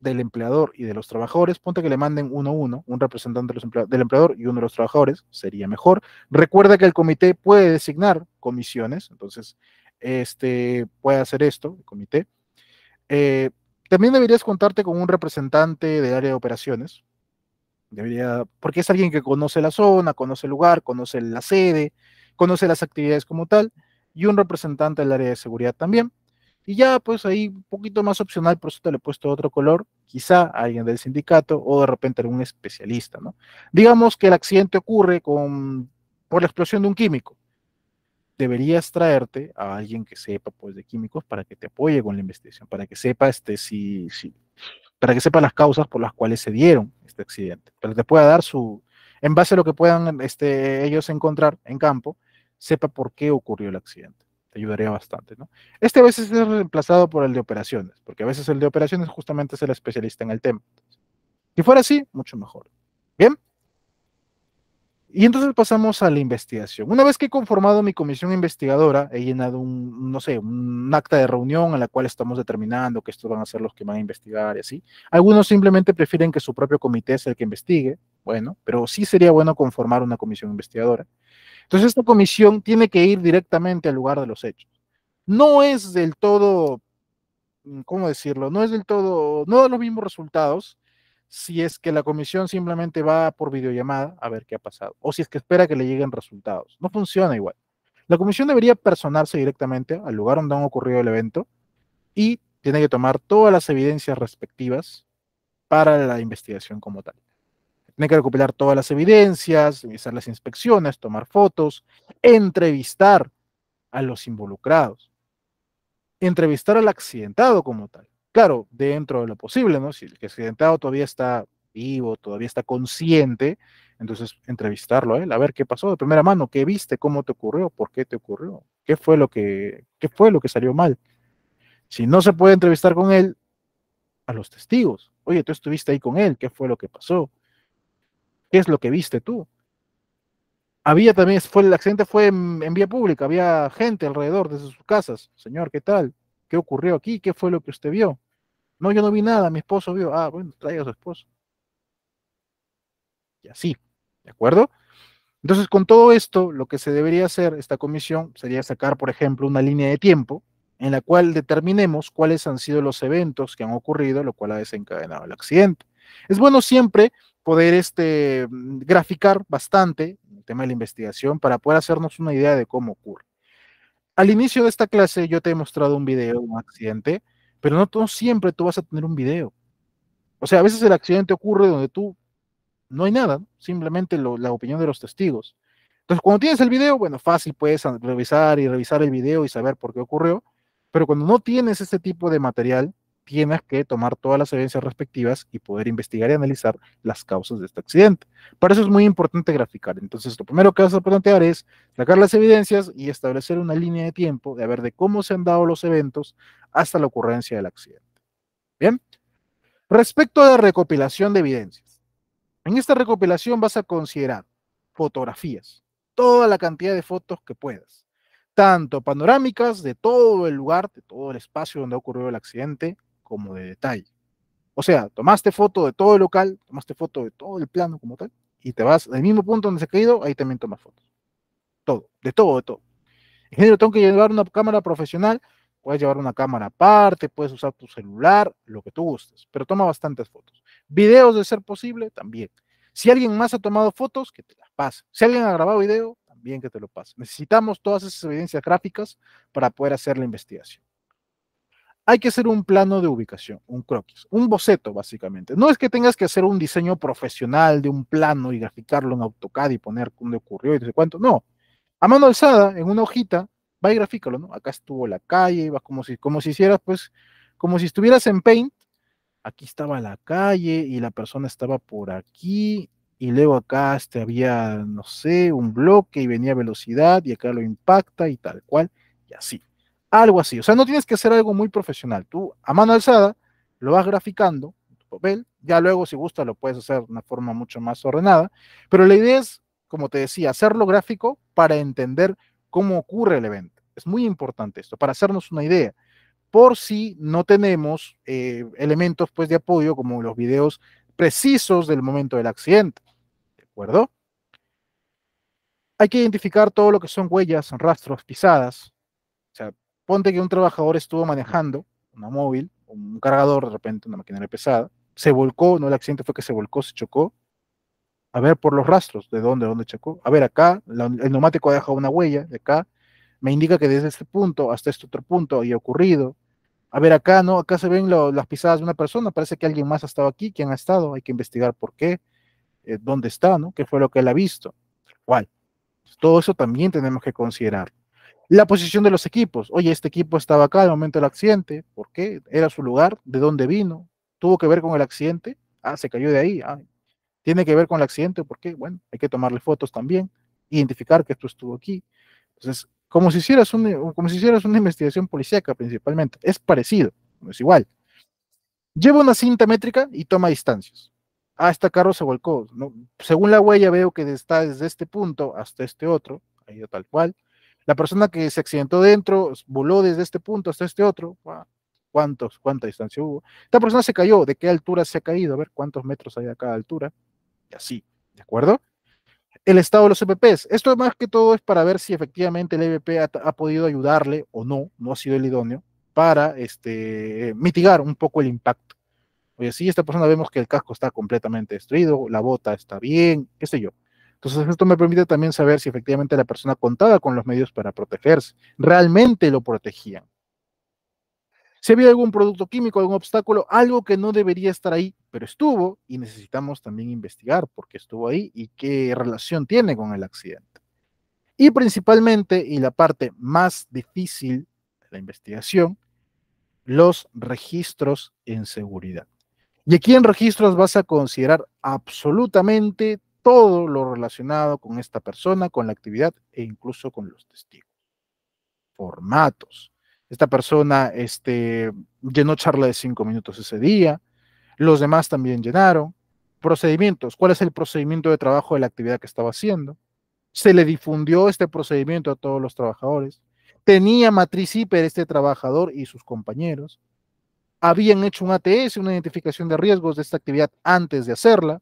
del empleador y de los trabajadores, ponte que le manden uno a uno, un representante del empleador y uno de los trabajadores, sería mejor. Recuerda que el comité puede designar comisiones, entonces este, puede hacer esto, el comité. Eh, también deberías contarte con un representante del área de operaciones. Debería, porque es alguien que conoce la zona, conoce el lugar, conoce la sede, conoce las actividades como tal, y un representante del área de seguridad también. Y ya, pues ahí un poquito más opcional, por eso te le he puesto otro color, quizá alguien del sindicato o de repente algún especialista, ¿no? Digamos que el accidente ocurre con, por la explosión de un químico deberías traerte a alguien que sepa pues de químicos para que te apoye con la investigación, para que sepa este si, si para que sepa las causas por las cuales se dieron este accidente, para que te pueda dar su en base a lo que puedan este, ellos encontrar en campo, sepa por qué ocurrió el accidente. Te ayudaría bastante, ¿no? Este a veces es reemplazado por el de operaciones, porque a veces el de operaciones justamente es el especialista en el tema. Si fuera así, mucho mejor. Bien. Y entonces pasamos a la investigación. Una vez que he conformado mi comisión investigadora, he llenado un, no sé, un acta de reunión en la cual estamos determinando que estos van a ser los que van a investigar y así. Algunos simplemente prefieren que su propio comité sea el que investigue, bueno, pero sí sería bueno conformar una comisión investigadora. Entonces esta comisión tiene que ir directamente al lugar de los hechos. No es del todo, ¿cómo decirlo? No es del todo, no da los mismos resultados si es que la comisión simplemente va por videollamada a ver qué ha pasado, o si es que espera que le lleguen resultados. No funciona igual. La comisión debería personarse directamente al lugar donde han ocurrido el evento y tiene que tomar todas las evidencias respectivas para la investigación como tal. Tiene que recopilar todas las evidencias, realizar las inspecciones, tomar fotos, entrevistar a los involucrados, entrevistar al accidentado como tal. Claro, dentro de lo posible, ¿no? Si el accidentado todavía está vivo, todavía está consciente, entonces entrevistarlo a él, a ver qué pasó de primera mano, qué viste, cómo te ocurrió, por qué te ocurrió, qué fue lo que, fue lo que salió mal. Si no se puede entrevistar con él, a los testigos. Oye, tú estuviste ahí con él, ¿qué fue lo que pasó? ¿Qué es lo que viste tú? Había también, fue, el accidente fue en, vía pública, había gente alrededor desde sus casas. Señor, ¿qué tal? ¿Qué ocurrió aquí? ¿Qué fue lo que usted vio? No, yo no vi nada, mi esposo vio. Ah, bueno, traiga a su esposo. Y así, ¿de acuerdo? Entonces, con todo esto, lo que se debería hacer esta comisión sería sacar, por ejemplo, una línea de tiempo en la cual determinemos cuáles han sido los eventos que han ocurrido, lo cual ha desencadenado el accidente. Es bueno siempre poder este, graficar bastante el tema de la investigación para poder hacernos una idea de cómo ocurre. Al inicio de esta clase yo te he mostrado un video de un accidente pero no, siempre tú vas a tener un video. O sea, a veces el accidente ocurre donde tú no hay nada, simplemente la opinión de los testigos. Entonces, cuando tienes el video, bueno, fácil puedes revisar y revisar el video y saber por qué ocurrió, pero cuando no tienes este tipo de material, tienes que tomar todas las evidencias respectivas y poder investigar y analizar las causas de este accidente. Para eso es muy importante graficar. Entonces, lo primero que vas a plantear es sacar las evidencias y establecer una línea de tiempo de ver de cómo se han dado los eventos hasta la ocurrencia del accidente. Bien. Respecto a la recopilación de evidencias. En esta recopilación vas a considerar fotografías, toda la cantidad de fotos que puedas, tanto panorámicas de todo el lugar, de todo el espacio donde ocurrió el accidente, como de detalle. O sea, tomaste foto de todo el local, tomaste foto de todo el plano como tal, y te vas al mismo punto donde se ha caído, ahí también tomas fotos. Todo, de todo, de todo. En general tengo que llevar una cámara profesional Puedes llevar una cámara aparte, puedes usar tu celular, lo que tú gustes, pero toma bastantes fotos. Videos de ser posible, también. Si alguien más ha tomado fotos, que te las pase. Si alguien ha grabado video, también que te lo pase. Necesitamos todas esas evidencias gráficas para poder hacer la investigación. Hay que hacer un plano de ubicación, un croquis, un boceto básicamente. No es que tengas que hacer un diseño profesional de un plano y graficarlo en AutoCAD y poner dónde ocurrió y no cuánto. No, a mano alzada, en una hojita, va y grafícalo, ¿no? Acá estuvo la calle, va como si, como si hicieras, pues, como si estuvieras en Paint, aquí estaba la calle y la persona estaba por aquí y luego acá este había, no sé, un bloque y venía velocidad y acá lo impacta y tal cual y así. Algo así. O sea, no tienes que hacer algo muy profesional. Tú a mano alzada lo vas graficando en tu papel. Ya luego, si gusta, lo puedes hacer de una forma mucho más ordenada. Pero la idea es, como te decía, hacerlo gráfico para entender cómo ocurre el evento. Es muy importante esto, para hacernos una idea, por si no tenemos eh, elementos pues, de apoyo como los videos precisos del momento del accidente. ¿De acuerdo? Hay que identificar todo lo que son huellas, rastros, pisadas. O sea, ponte que un trabajador estuvo manejando una móvil, un cargador, de repente una maquinaria pesada, se volcó, no el accidente fue que se volcó, se chocó. A ver por los rastros, de dónde, dónde chocó. A ver acá, el neumático ha dejado una huella, de acá, me indica que desde este punto hasta este otro punto había ocurrido. A ver, acá, ¿no? Acá se ven las pisadas de una persona, parece que alguien más ha estado aquí, ¿quién ha estado? Hay que investigar por qué, eh, dónde está, ¿no? ¿Qué fue lo que él ha visto? ¿Cuál? Todo eso también tenemos que considerar. La posición de los equipos. Oye, este equipo estaba acá el momento del accidente, ¿por qué? ¿Era su lugar? ¿De dónde vino? ¿Tuvo que ver con el accidente? Ah, se cayó de ahí. ¿Tiene que ver con el accidente? ¿Por qué? Bueno, hay que tomarle fotos también, identificar que esto estuvo aquí. Entonces, como si hicieras, un, eh, como si hicieras una investigación policíaca principalmente. Es parecido, no es igual. Lleva una cinta métrica y toma distancias. Ah, este carro se volcó. Según la huella veo que está desde este punto hasta este otro, ahí tal cual. La persona que se accidentó dentro voló desde este punto hasta este otro. ¿Cuánta distancia hubo? Esta persona se cayó. ¿De qué altura se ha caído? A ver cuántos metros hay a cada altura. Y así, ¿de acuerdo? el estado de los EPPs. Esto más que todo es para ver si efectivamente el EPP ha, podido ayudarle o no, no ha sido el idóneo, para este, mitigar un poco el impacto. Oye, si esta persona vemos que el casco está completamente destruido, la bota está bien, qué sé yo. Entonces esto me permite también saber si efectivamente la persona contaba con los medios para protegerse, realmente lo protegían. Si había algún producto químico, algún obstáculo, algo que no debería estar ahí, pero estuvo y necesitamos también investigar por qué estuvo ahí y qué relación tiene con el accidente. Y principalmente, y la parte más difícil de la investigación, los registros en seguridad. Y aquí en registros vas a considerar absolutamente todo lo relacionado con esta persona, con la actividad e incluso con los testigos. Formatos, esta persona este, llenó charla de cinco minutos ese día, los demás también llenaron. Procedimientos, ¿cuál es el procedimiento de trabajo de la actividad que estaba haciendo? Se le difundió este procedimiento a todos los trabajadores. Tenía matriz hiper este trabajador y sus compañeros. Habían hecho un ATS, una identificación de riesgos de esta actividad antes de hacerla.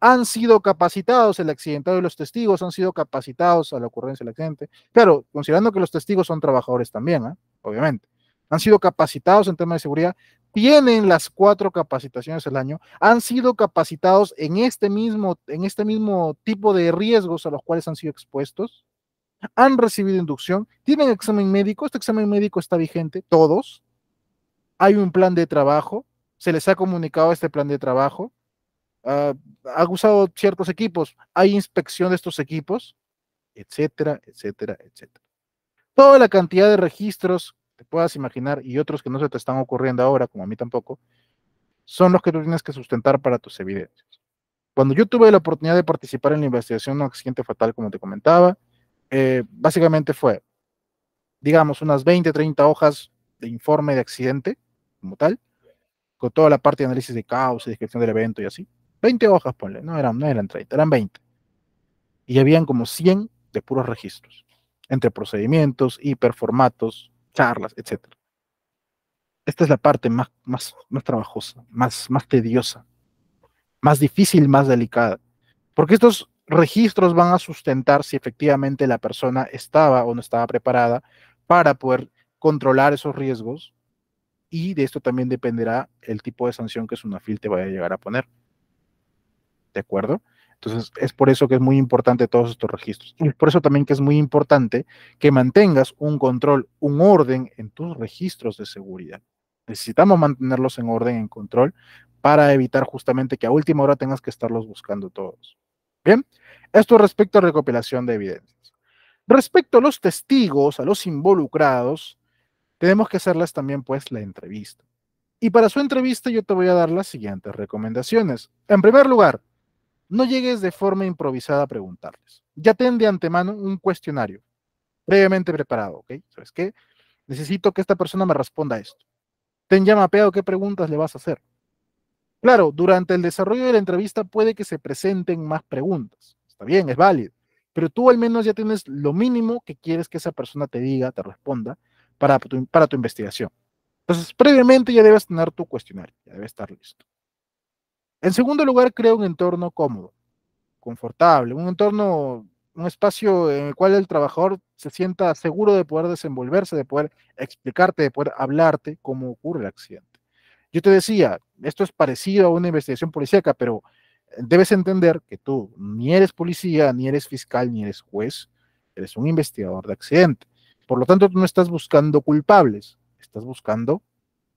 Han sido capacitados, el accidentado y los testigos han sido capacitados a la ocurrencia del accidente. Claro, considerando que los testigos son trabajadores también, ¿ah? obviamente. Han sido capacitados en temas de seguridad, tienen las cuatro capacitaciones al año, han sido capacitados en este mismo, en este mismo tipo de riesgos a los cuales han sido expuestos, han recibido inducción, tienen examen médico, este examen médico está vigente, todos, hay un plan de trabajo, se les ha comunicado este plan de trabajo, ah, han ha usado ciertos equipos, hay inspección de estos equipos, etcétera, etcétera, etcétera toda la cantidad de registros te puedas imaginar y otros que no se te están ocurriendo ahora, como a mí tampoco, son los que tú tienes que sustentar para tus evidencias. Cuando yo tuve la oportunidad de participar en la investigación de un accidente fatal, como te comentaba, eh, básicamente fue, digamos, unas 20, 30 hojas de informe de accidente, como tal, con toda la parte de análisis de causa, descripción del evento y así. 20 hojas, ponle, no eran, no eran 30, eran 20. Y habían como 100 de puros registros entre procedimientos, hiperformatos, charlas, etc. Esta es la parte más, más, más trabajosa, más, más tediosa, más difícil, más delicada, porque estos registros van a sustentar si efectivamente la persona estaba o no estaba preparada para poder controlar esos riesgos y de esto también dependerá el tipo de sanción que Sunafil te vaya a llegar a poner. ¿De acuerdo? Entonces, es por eso que es muy importante todos estos registros. Y por eso también que es muy importante que mantengas un control, un orden en tus registros de seguridad. Necesitamos mantenerlos en orden, en control, para evitar justamente que a última hora tengas que estarlos buscando todos. Bien, esto respecto a recopilación de evidencias. Respecto a los testigos, a los involucrados, tenemos que hacerles también pues la entrevista. Y para su entrevista yo te voy a dar las siguientes recomendaciones. En primer lugar, no llegues de forma improvisada a preguntarles. Ya ten de antemano un cuestionario previamente preparado, ¿ok? ¿Sabes qué? Necesito que esta persona me responda esto. Ten ya mapeado qué preguntas le vas a hacer. Claro, durante el desarrollo de la entrevista puede que se presenten más preguntas. Está bien, es válido. Pero tú al menos ya tienes lo mínimo que quieres que esa persona te diga, te responda para tu, para tu investigación. Entonces, previamente ya debes tener tu cuestionario, ya debe estar listo. En segundo lugar, crea un entorno cómodo, confortable, un entorno, un espacio en el cual el trabajador se sienta seguro de poder desenvolverse, de poder explicarte, de poder hablarte cómo ocurre el accidente. Yo te decía, esto es parecido a una investigación policíaca, pero eh, debes entender que tú ni eres policía, ni eres fiscal, ni eres juez, eres un investigador de accidente. Por lo tanto, tú no estás buscando culpables, estás buscando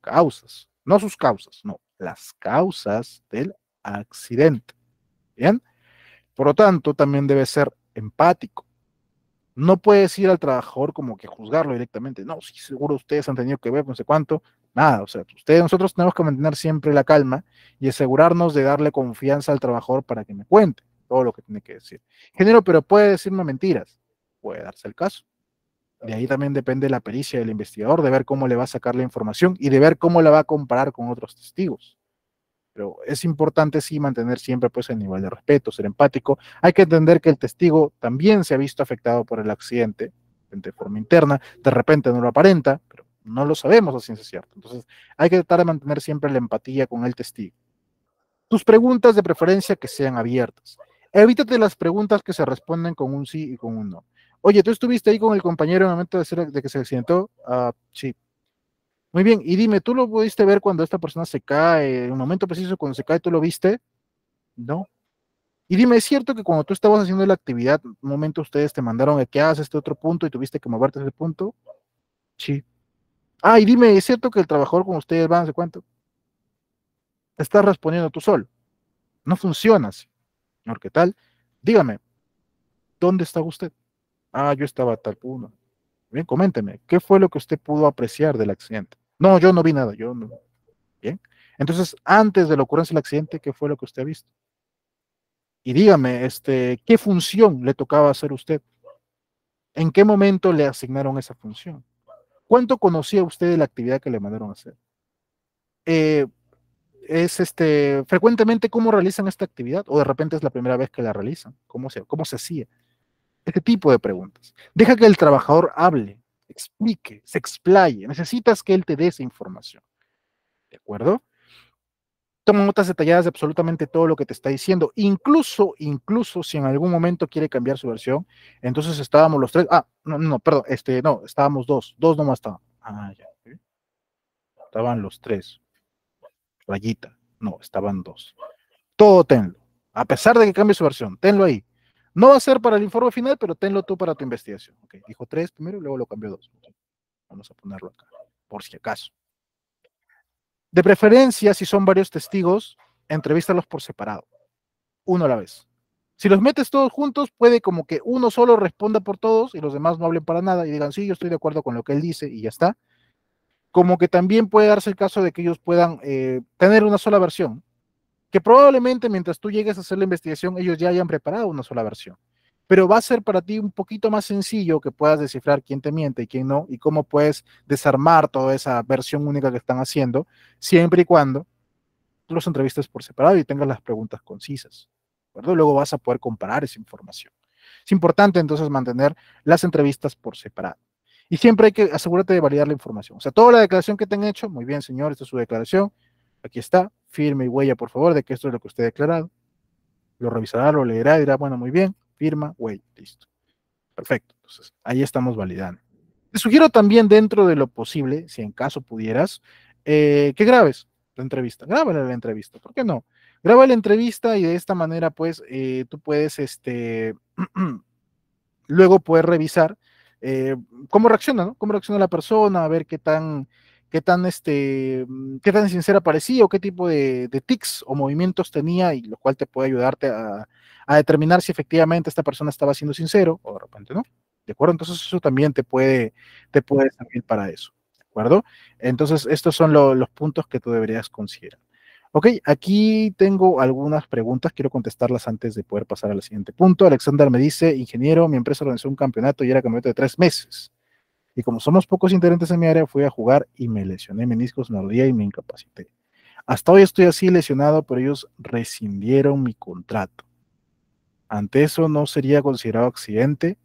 causas, no sus causas, no, las causas del accidente. ¿Bien? Por lo tanto, también debe ser empático. No puede ir al trabajador como que juzgarlo directamente. No, sí, seguro ustedes han tenido que ver no sé cuánto. Nada, o sea, ustedes, nosotros tenemos que mantener siempre la calma y asegurarnos de darle confianza al trabajador para que me cuente todo lo que tiene que decir. Género, pero puede decirme mentiras. Puede darse el caso. De ahí también depende la pericia del investigador, de ver cómo le va a sacar la información y de ver cómo la va a comparar con otros testigos. Pero es importante sí mantener siempre pues el nivel de respeto, ser empático. Hay que entender que el testigo también se ha visto afectado por el accidente de forma interna, de repente no lo aparenta, pero no lo sabemos a ciencia cierta. Entonces hay que tratar de mantener siempre la empatía con el testigo. Tus preguntas de preferencia que sean abiertas. Evítate las preguntas que se responden con un sí y con un no. Oye, tú estuviste ahí con el compañero en el momento de, que se accidentó. Ah, sí. Muy bien, y dime, ¿tú lo pudiste ver cuando esta persona se cae? En un momento preciso cuando se cae, ¿tú lo viste? No. Y dime, ¿es cierto que cuando tú estabas haciendo la actividad, un momento ustedes te mandaron a que hagas ah, este otro punto y tuviste que moverte ese punto? Sí. Ah, y dime, ¿es cierto que el trabajador con ustedes va no cuánto? Te estás respondiendo tú solo. No funcionas. así. ¿qué tal? Dígame, ¿dónde está usted? Ah, yo estaba tal punto. Bien, coménteme, ¿qué fue lo que usted pudo apreciar del accidente? No, yo no vi nada, yo no. Bien. Entonces, antes de la ocurrencia del accidente, ¿qué fue lo que usted ha visto? Y dígame, este, ¿qué función le tocaba hacer usted? ¿En qué momento le asignaron esa función? ¿Cuánto conocía usted de la actividad que le mandaron a hacer? Eh, es este, frecuentemente cómo realizan esta actividad, o de repente es la primera vez que la realizan, cómo se, cómo se hacía. Este tipo de preguntas. Deja que el trabajador hable, explique, se explaye. Necesitas que él te dé esa información. ¿De acuerdo? Toma notas detalladas de absolutamente todo lo que te está diciendo. Incluso, incluso si en algún momento quiere cambiar su versión, entonces estábamos los tres. Ah, no, no, perdón, este, no, estábamos dos. Dos nomás estaban. Ah, ya. Estaban los tres. Rayita. No, estaban dos. Todo tenlo. A pesar de que cambie su versión, tenlo ahí. No va a ser para el informe final, pero tenlo tú para tu investigación. dijo tres primero y luego lo cambió dos. Vamos a ponerlo acá, por si acaso. De preferencia, si son varios testigos, entrevístalos por separado, uno a la vez. Si los metes todos juntos, puede como que uno solo responda por todos y los demás no hablen para nada y digan, sí, yo estoy de acuerdo con lo que él dice y ya está. Como que también puede darse el caso de que ellos puedan eh, tener una sola versión que probablemente mientras tú llegues a hacer la investigación ellos ya hayan preparado una sola versión. Pero va a ser para ti un poquito más sencillo que puedas descifrar quién te miente y quién no, y cómo puedes desarmar toda esa versión única que están haciendo, siempre y cuando los entrevistas por separado y tengas las preguntas concisas. Luego vas a poder comparar esa información. Es importante entonces mantener las entrevistas por separado. Y siempre hay que asegurarte de validar la información. O sea, toda la declaración que te han hecho, muy bien, señor, esta es su declaración, aquí está, firme y huella, por favor, de que esto es lo que usted ha declarado. Lo revisará, lo leerá y dirá, bueno, muy bien, firma, huella, listo. Perfecto. Entonces, ahí estamos validando. Te sugiero también dentro de lo posible, si en caso pudieras, eh, que grabes la entrevista. grábale la entrevista, ¿por qué no? Graba la entrevista y de esta manera, pues, eh, tú puedes, este, luego puedes revisar eh, cómo reacciona, ¿no? Cómo reacciona la persona, a ver qué tan qué tan este mm, qué tan sincera parecía o qué tipo de, tics o movimientos tenía y lo cual te puede ayudarte a, determinar si efectivamente esta persona estaba siendo sincero o de repente no de acuerdo entonces eso también te puede te puede servir para eso de acuerdo entonces estos son los puntos que tú deberías considerar Ok, aquí tengo algunas preguntas, quiero contestarlas antes de poder pasar al siguiente punto. Alexander me dice, ingeniero, mi empresa organizó un campeonato y era campeonato de tres meses. Y como somos pocos integrantes en mi área, fui a jugar y me lesioné meniscos me ardía y me incapacité. Hasta hoy estoy así lesionado, pero ellos rescindieron mi contrato. Ante eso no sería considerado accidente.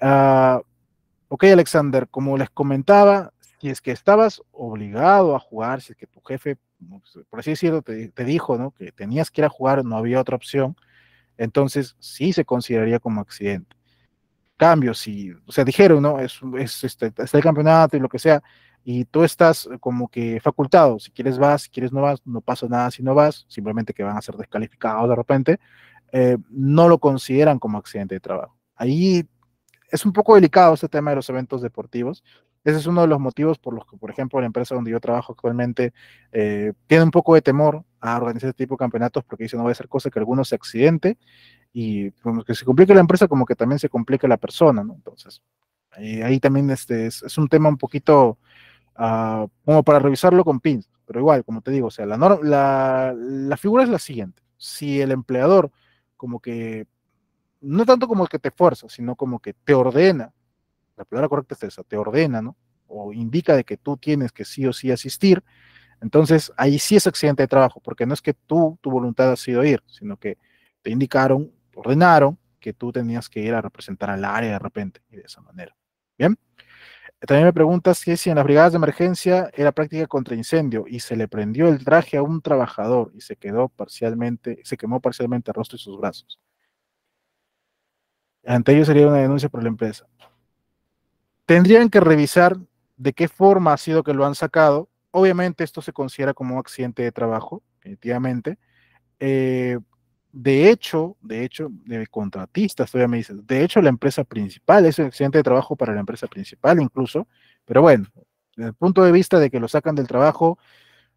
Ah, ok, Alexander, como les comentaba, si es que estabas obligado a jugar, si es que tu jefe, por así decirlo, te, dijo ¿no? que tenías que ir a jugar, no había otra opción, entonces sí se consideraría como accidente cambios y, o sea, dijeron, ¿no? Es, este, el campeonato y lo que sea, y tú estás como que facultado, si quieres vas, si quieres no vas, no pasa nada si no vas, simplemente que van a ser descalificados de repente, eh, no lo consideran como accidente de trabajo. Ahí es un poco delicado este tema de los eventos deportivos. Ese es uno de los motivos por los que, por ejemplo, la empresa donde yo trabajo actualmente eh, tiene un poco de temor a organizar este tipo de campeonatos porque dice no va a ser cosa que alguno se accidente y como que se complica la empresa, como que también se complica la persona, ¿no? Entonces, eh, ahí también este es, un tema un poquito ah, como para revisarlo con pins, pero igual, como te digo, o sea, la, la, figura es la siguiente, si el empleador como que, no tanto como el que te fuerza, sino como que te ordena, la palabra correcta es esa, te ordena, ¿no? O indica de que tú tienes que sí o sí asistir, entonces ahí sí es accidente de trabajo, porque no es que tú, tu voluntad ha sido ir, sino que te indicaron ordenaron que tú tenías que ir a representar al área de repente y de esa manera. Bien. También me preguntas que si en las brigadas de emergencia era práctica contra incendio y se le prendió el traje a un trabajador y se quedó parcialmente, se quemó parcialmente el rostro y sus brazos. Ante ello sería una denuncia por la empresa. Tendrían que revisar de qué forma ha sido que lo han sacado. Obviamente esto se considera como un accidente de trabajo, definitivamente. Eh, de hecho, de hecho, de contratistas todavía me dicen, de hecho la empresa principal, es un accidente de trabajo para la empresa principal incluso, pero bueno, desde el punto de vista de que lo sacan del trabajo,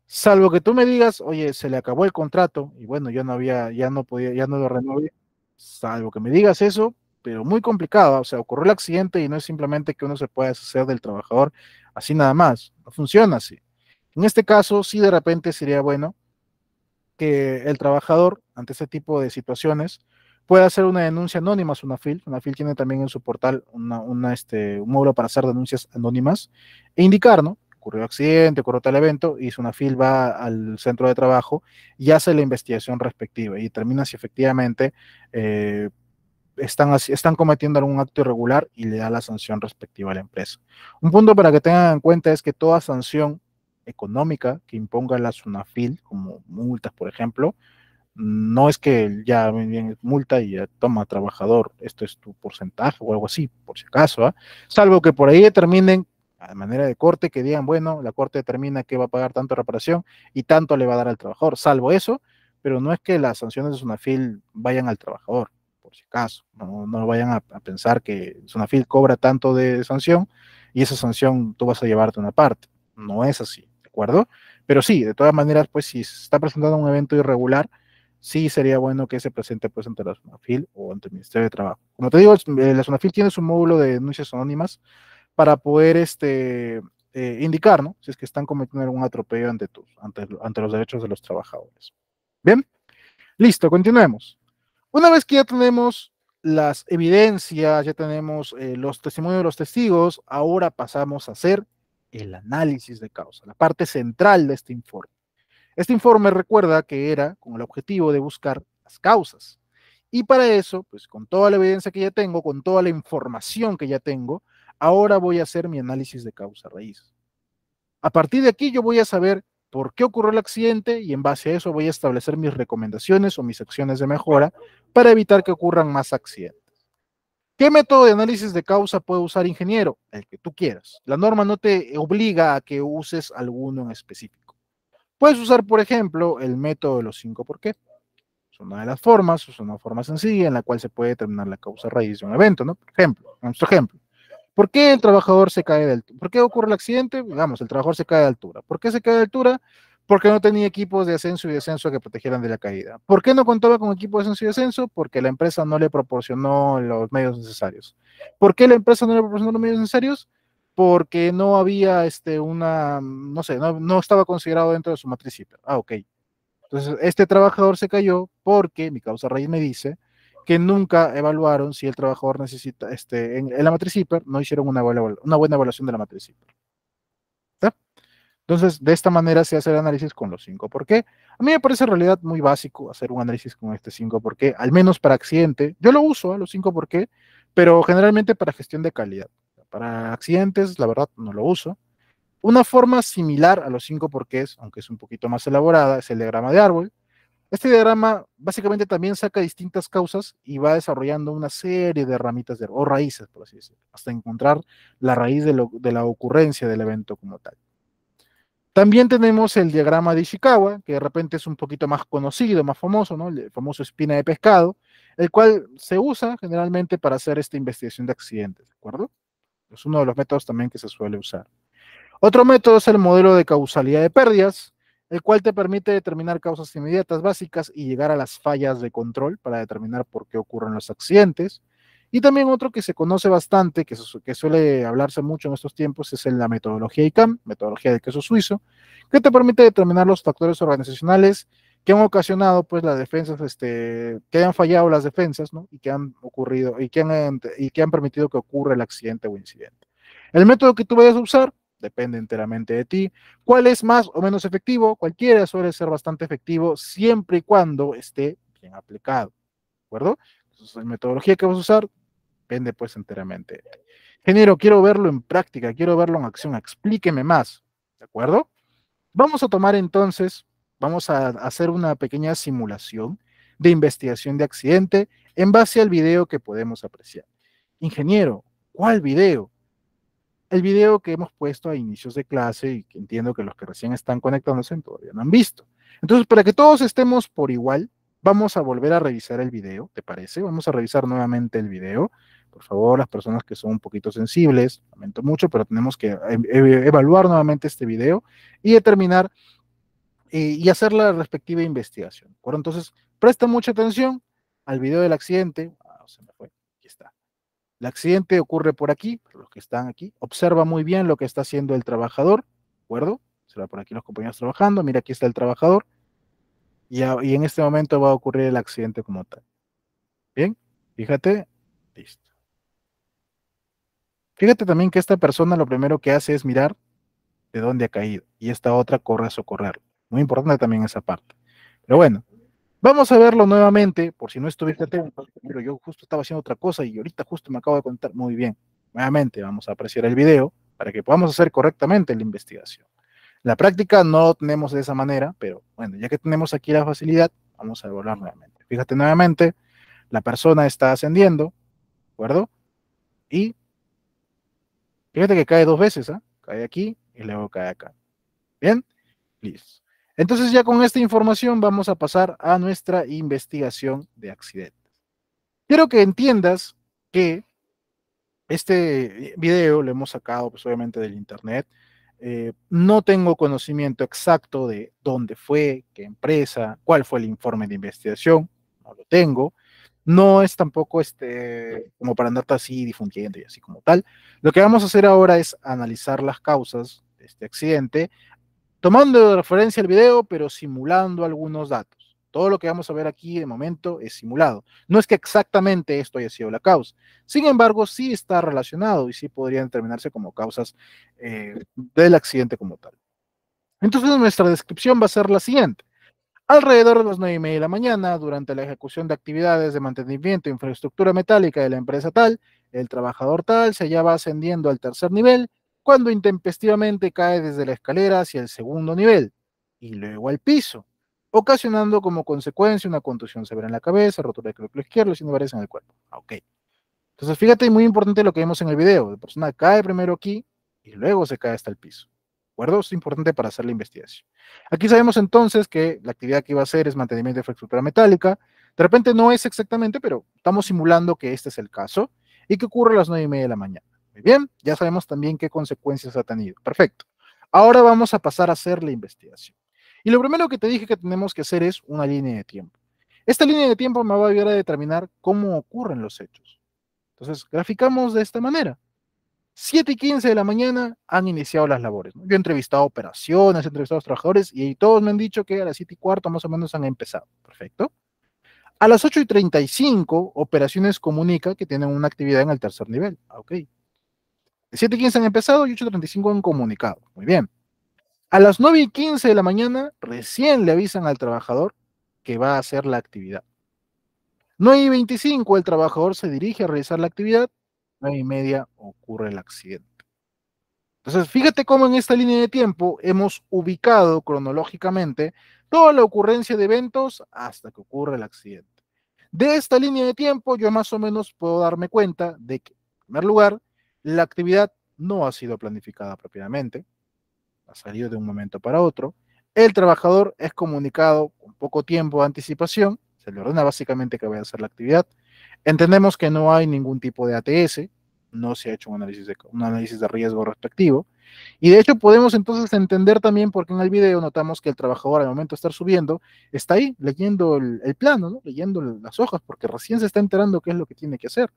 salvo que tú me digas, oye, se le acabó el contrato y bueno, ya no había, ya no podía, ya no lo renové, salvo que me digas eso, pero muy complicado, o sea, ocurrió el accidente y no es simplemente que uno se pueda deshacer del trabajador así nada más, no funciona así. En este caso, sí de repente sería bueno que el trabajador, ante este tipo de situaciones, pueda hacer una denuncia anónima a Sunafil. Sunafil tiene también en su portal este, un módulo para hacer denuncias anónimas e indicar, ¿no? Ocurrió accidente, ocurrió tal evento y Sunafil va al centro de trabajo y hace la investigación respectiva y termina si efectivamente eh, están cometiendo algún acto irregular y le da la sanción respectiva a la empresa. Un punto para que tengan en cuenta es que toda sanción económica que imponga la SUNAFIL, como multas, por ejemplo, no es que ya bien multa y ya toma trabajador, esto es tu porcentaje o algo así, por si acaso, ¿ah? salvo que por ahí determinen a manera de corte que digan, bueno, la corte determina que va a pagar tanto reparación y tanto le va a dar al trabajador, salvo eso, pero no es que las sanciones de Sunafil vayan al trabajador, por si acaso, no, no vayan a, a, pensar que Sunafil cobra tanto de sanción y esa sanción tú vas a llevarte una parte, no es así acuerdo? Pero sí, de todas maneras, pues si se está presentando un evento irregular, sí sería bueno que se presente pues ante la Zona Fil o ante el Ministerio de Trabajo. Como te digo, eh, la Fil tiene su módulo de denuncias anónimas para poder este, eh, indicar, ¿no? Si es que están cometiendo algún atropello ante, tus, ante, ante los derechos de los trabajadores. Bien, listo, continuemos. Una vez que ya tenemos las evidencias, ya tenemos eh, los testimonios de los testigos, ahora pasamos a hacer el análisis de causa, la parte central de este informe. Este informe recuerda que era con el objetivo de buscar las causas. Y para eso, pues con toda la evidencia que ya tengo, con toda la información que ya tengo, ahora voy a hacer mi análisis de causa raíz. A partir de aquí yo voy a saber por qué ocurrió el accidente y en base a eso voy a establecer mis recomendaciones o mis acciones de mejora para evitar que ocurran más accidentes. ¿Qué método de análisis de causa puede usar ingeniero? El que tú quieras. La norma no te obliga a que uses alguno en específico. Puedes usar, por ejemplo, el método de los cinco por qué. Es una de las formas, es una forma sencilla en la cual se puede determinar la causa raíz de un evento, ¿no? Por ejemplo, nuestro ejemplo. ¿Por qué el trabajador se cae de altura? ¿Por qué ocurre el accidente? Digamos, el trabajador se cae de altura. ¿Por qué se cae de altura? ¿Por qué no tenía equipos de ascenso y descenso que protegieran de la caída. ¿Por qué no contaba con equipos de ascenso y descenso? Porque la empresa no le proporcionó los medios necesarios. ¿Por qué la empresa no le proporcionó los medios necesarios? Porque no había este, una, no sé, no, estaba considerado dentro de su matriz. Ah, ok. Entonces, este trabajador se cayó porque, mi causa raíz me dice, que nunca evaluaron si el trabajador necesita, este, en, la matriz no hicieron una, una buena evaluación de la matriz entonces, de esta manera se hace el análisis con los cinco por qué. A mí me parece en realidad muy básico hacer un análisis con este cinco por qué, al menos para accidente. Yo lo uso, ¿eh? los cinco por qué, pero generalmente para gestión de calidad. Para accidentes, la verdad, no lo uso. Una forma similar a los cinco qué, aunque es un poquito más elaborada, es el diagrama de árbol. Este diagrama básicamente también saca distintas causas y va desarrollando una serie de ramitas de, o raíces, por así decirlo, hasta encontrar la raíz de la ocurrencia del evento como tal. También tenemos el diagrama de Ishikawa, que de repente es un poquito más conocido, más famoso, ¿no? El famoso espina de pescado, el cual se usa generalmente para hacer esta investigación de accidentes, ¿de acuerdo? Es uno de los métodos también que se suele usar. Otro método es el modelo de causalidad de pérdidas, el cual te permite determinar causas inmediatas básicas y llegar a las fallas de control para determinar por qué ocurren los accidentes. Y también otro que se conoce bastante, que, que suele hablarse mucho en estos tiempos, es la metodología ICAM, metodología de queso suizo, que te permite determinar los factores organizacionales que han ocasionado pues las defensas, este, que han fallado las defensas, ¿no? Y que han ocurrido, y que y que han permitido que ocurra el accidente o incidente. El método que tú vayas a usar depende enteramente de ti. ¿Cuál es más o menos efectivo? Cualquiera suele ser bastante efectivo siempre y cuando esté bien aplicado, ¿de acuerdo? Entonces, la metodología que vas a usar depende pues enteramente. Ingeniero, quiero verlo en práctica, quiero verlo en acción, explíqueme más, ¿de acuerdo? Vamos a tomar entonces, vamos a hacer una pequeña simulación de investigación de accidente en base al video que podemos apreciar. Ingeniero, ¿cuál video? El video que hemos puesto a inicios de clase y que entiendo que los que recién están conectándose todavía no han visto. Entonces, para que todos estemos por igual, vamos a volver a revisar el video, ¿te parece? Vamos a revisar nuevamente el video. Por favor, las personas que son un poquito sensibles, lamento mucho, pero tenemos que evaluar nuevamente este video y determinar eh, y hacer la respectiva investigación. entonces, presta mucha atención al video del accidente. Ah, se me fue, aquí está. El accidente ocurre por aquí, los que están aquí. Observa muy bien lo que está haciendo el trabajador, ¿de acuerdo? Será por aquí los compañeros trabajando. Mira, aquí está el trabajador. Y, y en este momento va a ocurrir el accidente como tal. Bien, fíjate, Fíjate también que esta persona lo primero que hace es mirar de dónde ha caído y esta otra corre a socorrerlo. Muy importante también esa parte. Pero bueno, vamos a verlo nuevamente, por si no estuviste atento, pero yo justo estaba haciendo otra cosa y ahorita justo me acabo de contar muy bien. Nuevamente vamos a apreciar el video para que podamos hacer correctamente la investigación. La práctica no lo tenemos de esa manera, pero bueno, ya que tenemos aquí la facilidad, vamos a evaluar nuevamente. Fíjate nuevamente, la persona está ascendiendo, ¿de acuerdo? Y Fíjate que cae dos veces, ¿ah? Cae aquí y luego cae acá. ¿Bien? Listo. Entonces ya con esta información vamos a pasar a nuestra investigación de accidentes. Quiero que entiendas que este eh, video lo hemos sacado pues obviamente del internet. Eh, no tengo conocimiento exacto de dónde fue, qué empresa, cuál fue el informe de investigación, no lo tengo no es tampoco este, como para andar así difundiendo y así como tal. Lo que vamos a hacer ahora es analizar las causas de este accidente, tomando de referencia el video, pero simulando algunos datos. Todo lo que vamos a ver aquí de momento es simulado. No es que exactamente esto haya sido la causa. Sin embargo, sí está relacionado y sí podrían determinarse como causas eh, del accidente como tal. Entonces nuestra descripción va a ser la siguiente. Alrededor de las 9 y media de la mañana, durante la ejecución de actividades de mantenimiento e infraestructura metálica de la empresa tal, el trabajador tal se hallaba ascendiendo al tercer nivel cuando intempestivamente cae desde la escalera hacia el segundo nivel y luego al piso, ocasionando como consecuencia una contusión severa en la cabeza, rotura del cráneo izquierdo y varias en el cuerpo. Ah, ok. Entonces, fíjate, muy importante lo que vemos en el video. La persona cae primero aquí y luego se cae hasta el piso acuerdo? Es importante para hacer la investigación. Aquí sabemos entonces que la actividad que iba a hacer es mantenimiento de infraestructura metálica. De repente no es exactamente, pero estamos simulando que este es el caso y que ocurre a las 9 y media de la mañana. Muy bien, ya sabemos también qué consecuencias ha tenido. Perfecto. Ahora vamos a pasar a hacer la investigación. Y lo primero que te dije que tenemos que hacer es una línea de tiempo. Esta línea de tiempo me va a ayudar a determinar cómo ocurren los hechos. Entonces, graficamos de esta manera. 7 y 15 de la mañana han iniciado las labores. Yo he entrevistado operaciones, he entrevistado a los trabajadores y todos me han dicho que a las 7 y cuarto más o menos han empezado. Perfecto. A las 8 y 35, operaciones comunica que tienen una actividad en el tercer nivel. Ah, ok. 7 y 15 han empezado y 8 y 35 han comunicado. Muy bien. A las 9 y 15 de la mañana recién le avisan al trabajador que va a hacer la actividad. 9 y 25 el trabajador se dirige a realizar la actividad 9 y media ocurre el accidente. Entonces, fíjate cómo en esta línea de tiempo hemos ubicado cronológicamente toda la ocurrencia de eventos hasta que ocurre el accidente. De esta línea de tiempo, yo más o menos puedo darme cuenta de que, en primer lugar, la actividad no ha sido planificada propiamente, ha salido de un momento para otro. El trabajador es comunicado con poco tiempo de anticipación, se le ordena básicamente que vaya a hacer la actividad. Entendemos que no hay ningún tipo de ATS, no se ha hecho un análisis de, un análisis de riesgo respectivo. Y de hecho podemos entonces entender también porque en el video notamos que el trabajador al momento de estar subiendo está ahí leyendo el, plano, leyendo las hojas, porque recién se está enterando qué es lo que tiene que hacer.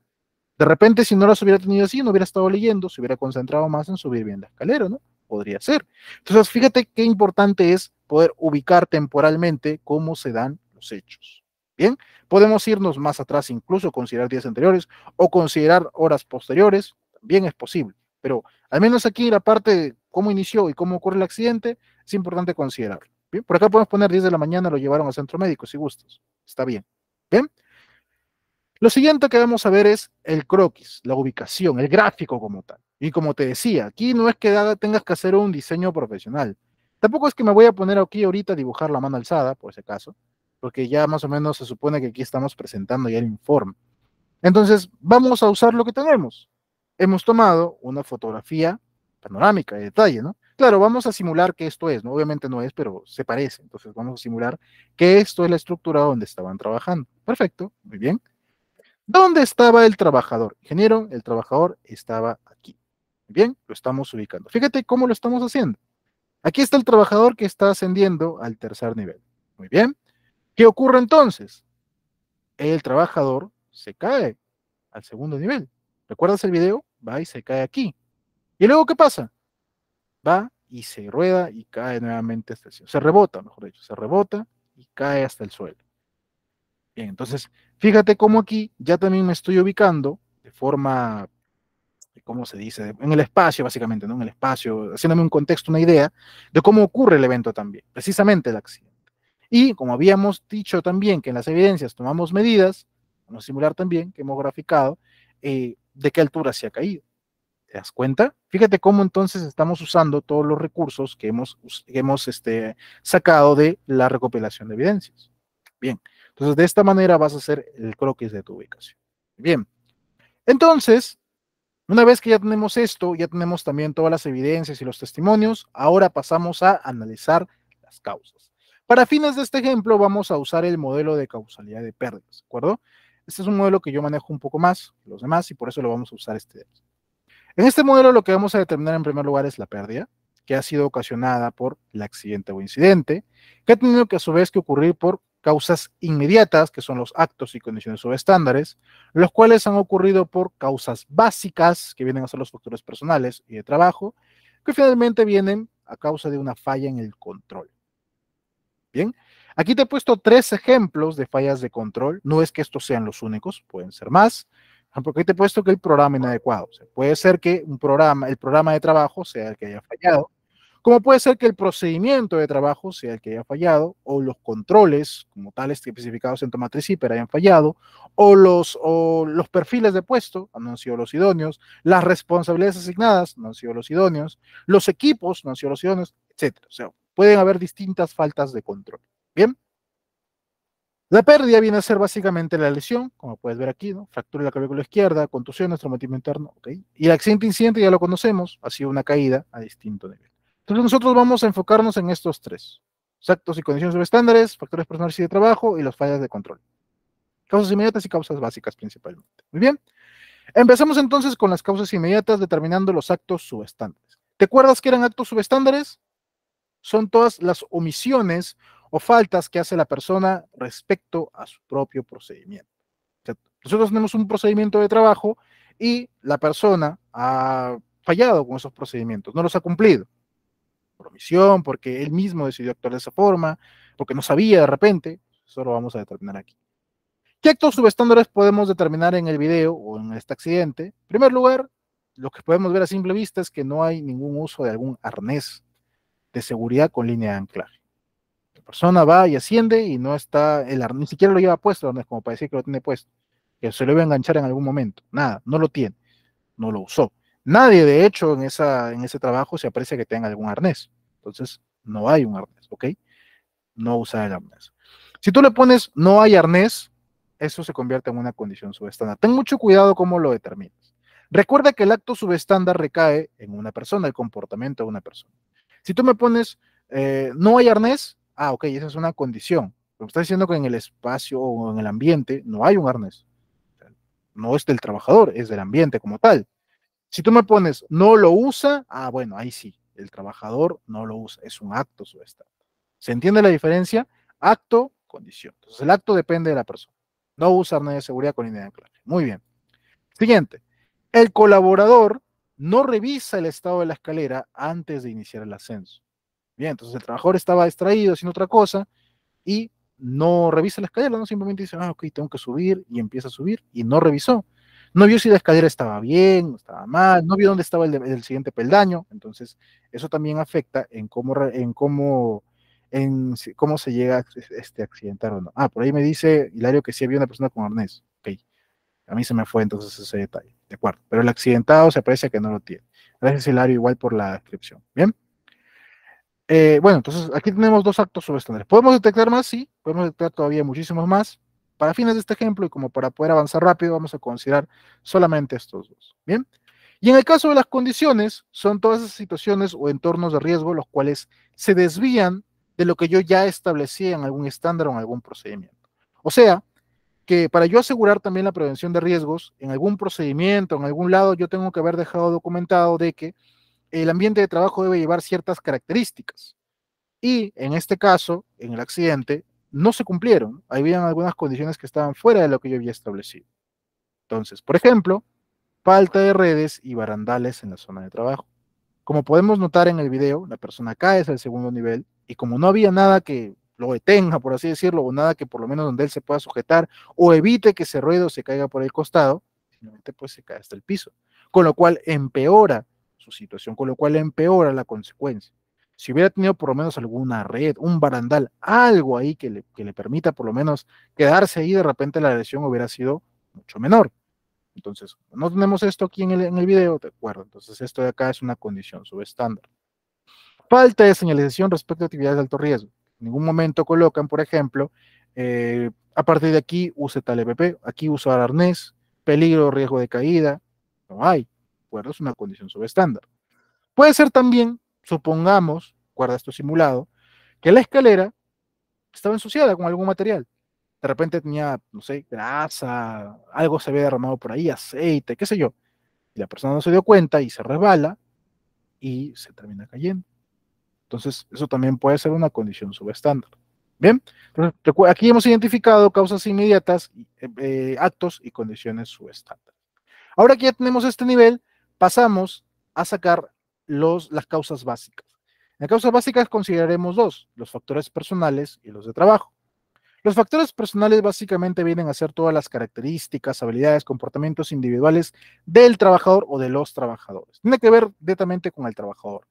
De repente, si no las hubiera tenido así, no hubiera estado leyendo, se hubiera concentrado más en subir bien la escalera, ¿no? Podría ser. Entonces, fíjate qué importante es poder ubicar temporalmente cómo se dan los hechos. Bien, podemos irnos más atrás, incluso considerar días anteriores o considerar horas posteriores, también es posible. Pero al menos aquí la parte de cómo inició y cómo ocurre el accidente es importante considerarlo. por acá podemos poner 10 de la mañana, lo llevaron al centro médico, si gustas. Está bien. Bien. Lo siguiente que vamos a ver es el croquis, la ubicación, el gráfico como tal. Y como te decía, aquí no es que tengas que hacer un diseño profesional. Tampoco es que me voy a poner aquí ahorita a dibujar la mano alzada, por ese caso porque ya más o menos se supone que aquí estamos presentando ya el informe. Entonces, vamos a usar lo que tenemos. Hemos tomado una fotografía panorámica de detalle, ¿no? Claro, vamos a simular que esto es, ¿no? Obviamente no es, pero se parece. Entonces, vamos a simular que esto es la estructura donde estaban trabajando. Perfecto, muy bien. ¿Dónde estaba el trabajador? Ingeniero, el trabajador estaba aquí. bien, lo estamos ubicando. Fíjate cómo lo estamos haciendo. Aquí está el trabajador que está ascendiendo al tercer nivel. Muy bien. ¿Qué ocurre entonces? El trabajador se cae al segundo nivel. ¿Recuerdas el video? Va y se cae aquí. ¿Y luego qué pasa? Va y se rueda y cae nuevamente hasta el Se rebota, mejor dicho, se rebota y cae hasta el suelo. Bien, entonces, fíjate cómo aquí ya también me estoy ubicando de forma, ¿cómo se dice? En el espacio, básicamente, ¿no? En el espacio, haciéndome un contexto, una idea de cómo ocurre el evento también, precisamente el accidente. Y como habíamos dicho también que en las evidencias tomamos medidas, vamos a simular también, que hemos graficado, eh, de qué altura se ha caído. ¿Te das cuenta? Fíjate cómo entonces estamos usando todos los recursos que hemos, hemos este, sacado de la recopilación de evidencias. Bien, entonces de esta manera vas a hacer el croquis de tu ubicación. Bien, entonces, una vez que ya tenemos esto, ya tenemos también todas las evidencias y los testimonios, ahora pasamos a analizar las causas. Para fines de este ejemplo, vamos a usar el modelo de causalidad de pérdidas, ¿de acuerdo? Este es un modelo que yo manejo un poco más que los demás y por eso lo vamos a usar este En este modelo lo que vamos a determinar en primer lugar es la pérdida, que ha sido ocasionada por el accidente o incidente, que ha tenido que a su vez que ocurrir por causas inmediatas, que son los actos y condiciones subestándares, los cuales han ocurrido por causas básicas, que vienen a ser los factores personales y de trabajo, que finalmente vienen a causa de una falla en el control aquí te he puesto tres ejemplos de fallas de control. No es que estos sean los únicos, pueden ser más. Porque te he puesto que el programa inadecuado. puede ser que un programa, el programa de trabajo sea el que haya fallado, como puede ser que el procedimiento de trabajo sea el que haya fallado, o los controles como tales especificados en y Hiper hayan fallado, o los, o los perfiles de puesto no han sido los idóneos, las responsabilidades asignadas no han sido los idóneos, los equipos no han sido los idóneos, etc. Pueden haber distintas faltas de control. Bien. La pérdida viene a ser básicamente la lesión, como puedes ver aquí, ¿no? Fractura de la clavícula izquierda, contusión, traumatismo interno, ¿ok? Y el accidente incidente ya lo conocemos, ha sido una caída a distinto nivel. Entonces nosotros vamos a enfocarnos en estos tres. Actos y condiciones subestándares, factores personales y de trabajo y las fallas de control. Causas inmediatas y causas básicas principalmente. Muy bien. Empezamos entonces con las causas inmediatas determinando los actos subestándares. ¿Te acuerdas que eran actos subestándares? son todas las omisiones o faltas que hace la persona respecto a su propio procedimiento. nosotros tenemos un procedimiento de trabajo y la persona ha fallado con esos procedimientos, no los ha cumplido. Por omisión, porque él mismo decidió actuar de esa forma, porque no sabía de repente, eso lo vamos a determinar aquí. ¿Qué actos subestándares podemos determinar en el video o en este accidente? En primer lugar, lo que podemos ver a simple vista es que no hay ningún uso de algún arnés seguridad con línea de anclaje. La persona va y asciende y no está, el, ni siquiera lo lleva puesto, no es como para decir que lo tiene puesto, que se lo iba a enganchar en algún momento. Nada, no lo tiene, no lo usó. Nadie, de hecho, en, esa, en ese trabajo se aprecia que tenga algún arnés. Entonces, no hay un arnés, ¿ok? No usa el arnés. Si tú le pones no hay arnés, eso se convierte en una condición subestándar. Ten mucho cuidado cómo lo determinas. Recuerda que el acto subestándar recae en una persona, el comportamiento de una persona. Si tú me pones, eh, no hay arnés, ah, ok, esa es una condición. Lo que está diciendo que en el espacio o en el ambiente no hay un arnés. No es del trabajador, es del ambiente como tal. Si tú me pones, no lo usa, ah, bueno, ahí sí, el trabajador no lo usa, es un acto estado. ¿Se entiende la diferencia? Acto, condición. Entonces, el acto depende de la persona. No usa arnés de seguridad con línea de anclaje. Muy bien. Siguiente. El colaborador no revisa el estado de la escalera antes de iniciar el ascenso. Bien, entonces el trabajador estaba distraído haciendo otra cosa y no revisa la escalera, no simplemente dice, ah, ok, tengo que subir y empieza a subir y no revisó. No vio si la escalera estaba bien, estaba mal, no vio dónde estaba el, siguiente peldaño. Entonces, eso también afecta en cómo, en cómo, en cómo se llega a este, accidentar o no. Ah, por ahí me dice Hilario que sí había una persona con arnés. Ok, a mí se me fue entonces ese detalle de acuerdo. Pero el accidentado se aprecia que no lo tiene. Gracias, Hilario, igual por la descripción. Bien. Eh, bueno, entonces aquí tenemos dos actos subestándares. ¿Podemos detectar más? Sí, podemos detectar todavía muchísimos más. Para fines de este ejemplo y como para poder avanzar rápido, vamos a considerar solamente estos dos. Bien. Y en el caso de las condiciones, son todas esas situaciones o entornos de riesgo los cuales se desvían de lo que yo ya establecí en algún estándar o en algún procedimiento. O sea, que para yo asegurar también la prevención de riesgos, en algún procedimiento, en algún lado, yo tengo que haber dejado documentado de que el ambiente de trabajo debe llevar ciertas características. Y en este caso, en el accidente, no se cumplieron. Habían algunas condiciones que estaban fuera de lo que yo había establecido. Entonces, por ejemplo, falta de redes y barandales en la zona de trabajo. Como podemos notar en el video, la persona cae es el segundo nivel y como no había nada que lo detenga, por así decirlo, o nada que por lo menos donde él se pueda sujetar, o evite que ese ruedo se caiga por el costado, simplemente pues se cae hasta el piso, con lo cual empeora su situación, con lo cual empeora la consecuencia. Si hubiera tenido por lo menos alguna red, un barandal, algo ahí que le, permita por lo menos quedarse ahí, de repente la lesión hubiera sido mucho menor. Entonces, no tenemos esto aquí en el, en el video, de acuerdo. Entonces, esto de acá es una condición subestándar. Falta de señalización respecto a actividades de alto riesgo. En ningún momento colocan, por ejemplo, eh, a partir de aquí use tal EPP, aquí uso arnés, peligro, riesgo de caída. No hay. es una condición subestándar. Puede ser también, supongamos, guarda esto simulado, que la escalera estaba ensuciada con algún material. De repente tenía, no sé, grasa, algo se había derramado por ahí, aceite, qué sé yo. Y la persona no se dio cuenta y se resbala y se termina cayendo. Entonces, eso también puede ser una condición subestándar. Bien, entonces aquí hemos identificado causas inmediatas, eh, actos y condiciones subestándar. Ahora que ya tenemos este nivel, pasamos a sacar los, las causas básicas. En las causas básicas consideraremos dos, los factores personales y los de trabajo. Los factores personales básicamente vienen a ser todas las características, habilidades, comportamientos individuales del trabajador o de los trabajadores. Tiene que ver directamente con el trabajador